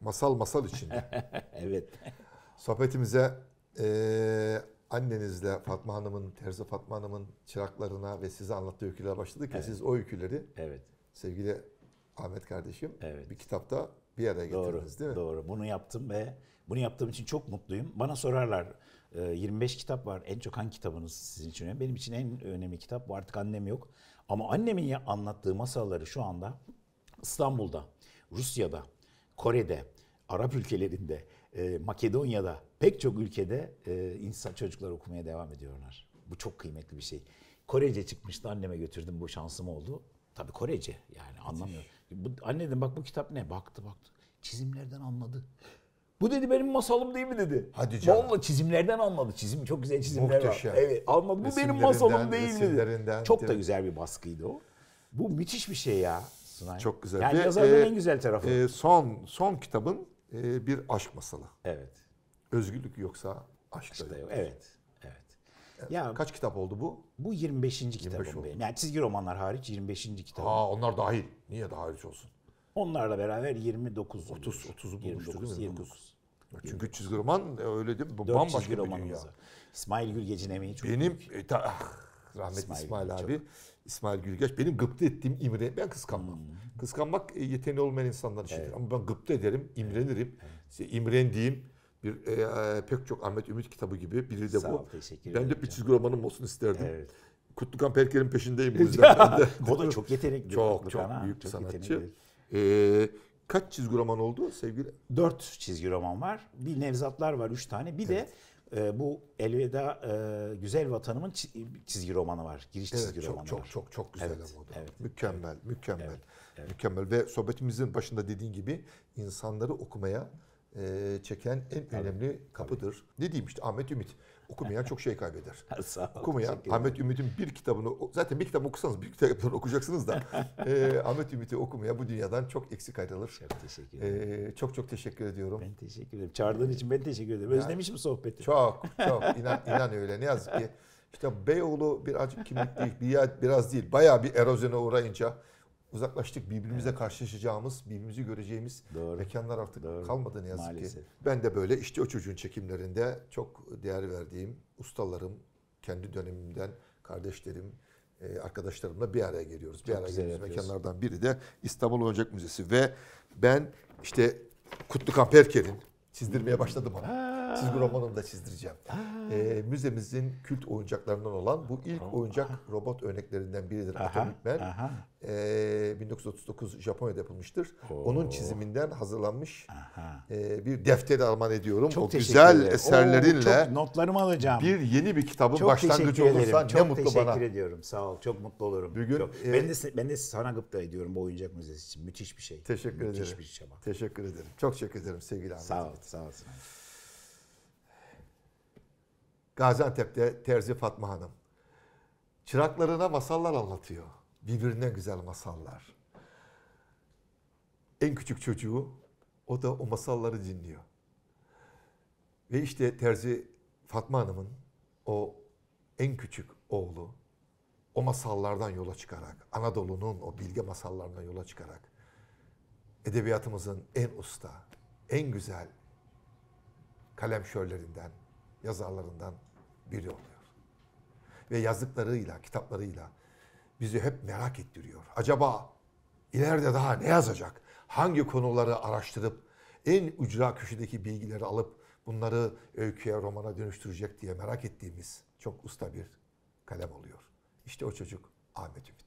S2: masal masal içinde. evet. Sohbetimize e, annenizle Fatma Hanım'ın, Terzi Fatma Hanım'ın çıraklarına ve size anlattığı öykülere başladık evet. siz o öyküleri evet. sevgili Ahmet kardeşim
S1: evet. bir kitapta bir araya getirdiniz doğru, değil mi? Doğru. Bunu yaptım ve bunu yaptığım için çok mutluyum. Bana sorarlar 25 ee, kitap var. En çok hangi kitabınız sizin için önemli? Benim için en önemli kitap bu. Artık annem yok. Ama annemin ya anlattığı masalları şu anda İstanbul'da, Rusya'da, Kore'de, Arap ülkelerinde, e, Makedonya'da pek çok ülkede e, insan çocuklar okumaya devam ediyorlar. Bu çok kıymetli bir şey. Korece çıkmıştı anneme götürdüm bu şansım oldu. Tabi Korece yani anlamıyor. Bu, anne dedim bak bu kitap ne? Baktı baktı. Çizimlerden anladı. Bu dedi benim masalım değil mi dedi. Hadi canım. Vallahi çizimlerden anladı. Çizim çok güzel çizimler Muhteşem. var. Evet anladı. Bu benim masalım değil dedi. Çok da güzel bir baskıydı o. Bu müthiş bir şey ya. Sunay. Çok güzel. Yani Ve, e, en güzel
S2: tarafı. E, son son kitabın e, bir aşk masalı. Evet. Özgürlük yoksa aşk, aşk da yok. Evet.
S1: Evet. Ya kaç kitap oldu bu? Bu 25. kitabım oldu. benim. Yani çizgi romanlar hariç 25. kitap. Aa onlar dahil. Niye dahil olsun? Onlarla beraber 29 30 30, 30 29 29. Çünkü çizgi roman e, öyle değil mi? Bu bambaşka bir dünya. İsmail Gülgeç'in emeği çok Benim büyük. E, ta, ah, rahmetli İsmail, İsmail
S2: abi. Çok. İsmail Gülgeç benim gıpta ettiğim imre ben kıskanmam. Hmm. Kıskanmak e, yeteneği olmayan insanlar işidir. Evet. Ama ben gıpta ederim, imrenirim. Evet. İmrendiğim bir e, e, pek çok Ahmet Ümit kitabı gibi biri de Sağ bu. Ol, ben de hocam. bir çizgi romanım olsun isterdim. Evet. Kutlukan
S1: Perker'in peşindeyim bu yüzden. o da çok yetenekli. Çok Kutlukan, çok büyük çok sanatçı. Yetenekli. Ee, kaç çizgi roman oldu sevgili? Dört çizgi roman var. Bir Nevzatlar var üç tane. Bir evet. de e, bu Elveda e, Güzel Vatanımın çizgi romanı var. Giriş evet, çizgi çok, romanı çok, var. Çok çok çok güzel evet, ama evet, Mükemmel, evet, mükemmel, evet, evet. mükemmel. Ve sohbetimizin
S2: başında dediğin gibi insanları okumaya e, çeken en tabii, önemli kapıdır. Tabii. Ne diyeyim işte Ahmet Ümit. Okumayan çok şey kaybeder. Sağ ol, Okumayan Ahmet Ümit'in bir kitabını zaten bir kitap okusanız bir kitabını okuyacaksınız da e, Ahmet Ümit'i okumaya bu dünyadan çok eksik ayrılır. Çok teşekkür ee, ederim. E, çok çok teşekkür ediyorum. Ben teşekkür ederim. Çağırdığın için ben teşekkür ederim. Özlemişim sohbeti. Çok çok inan, inan öyle ne yazık ki. İşte Beyoğlu birazcık kimlik değil, biraz değil bayağı bir erozyona uğrayınca uzaklaştık. Birbirimize evet. karşılaşacağımız, birbirimizi göreceğimiz Doğru. mekanlar artık Doğru. kalmadı ne yazık Maalesef. ki. Ben de böyle işte o çocuğun çekimlerinde çok değer verdiğim ustalarım, kendi dönemimden kardeşlerim, e, arkadaşlarımla bir araya geliyoruz. Çok bir araya geliyoruz. Mekanlardan biri de İstanbul Oyuncak Müzesi ve ben işte Kutlu Kamperker'in çizdirmeye başladım onu. Ha. Çizgi romanını da çizdireceğim. Ha. E, müzemizin kült oyuncaklarından olan bu ilk oyuncak robot örneklerinden biridir Atomik Man. Ee, 1939 Japonya'da yapılmıştır. Oo. Onun çiziminden hazırlanmış Aha. E, bir defteri armağan ediyorum. Çok o güzel ederim. eserlerinle Oo, çok notlarımı alacağım. Bir yeni bir kitabın çok başlangıcı olursa ne mutlu bana. Çok teşekkür ediyorum.
S1: Sağ ol. Çok mutlu olurum. Bugün çok. E, ben de ben de sana gıpta ediyorum bu oyuncak müzesi için. Müthiş bir şey. Teşekkür Müthiş ederim. Müthiş bir çaba. Teşekkür ederim. Çok teşekkür ederim sevgili Ahmet. Sağ ol. Sağ olasın.
S2: Gaziantep'te Terzi Fatma Hanım çıraklarına masallar anlatıyor birbirinden güzel masallar. En küçük çocuğu o da o masalları dinliyor. Ve işte Terzi Fatma Hanım'ın o en küçük oğlu o masallardan yola çıkarak, Anadolu'nun o bilge masallarından yola çıkarak edebiyatımızın en usta, en güzel şörlerinden, yazarlarından biri oluyor. Ve yazdıklarıyla, kitaplarıyla bizi hep merak ettiriyor. Acaba
S1: ileride daha ne yazacak?
S2: Hangi konuları araştırıp en ücra köşedeki bilgileri alıp bunları öyküye, romana dönüştürecek diye merak ettiğimiz çok usta bir kalem oluyor. İşte o çocuk Ahmet Ümit.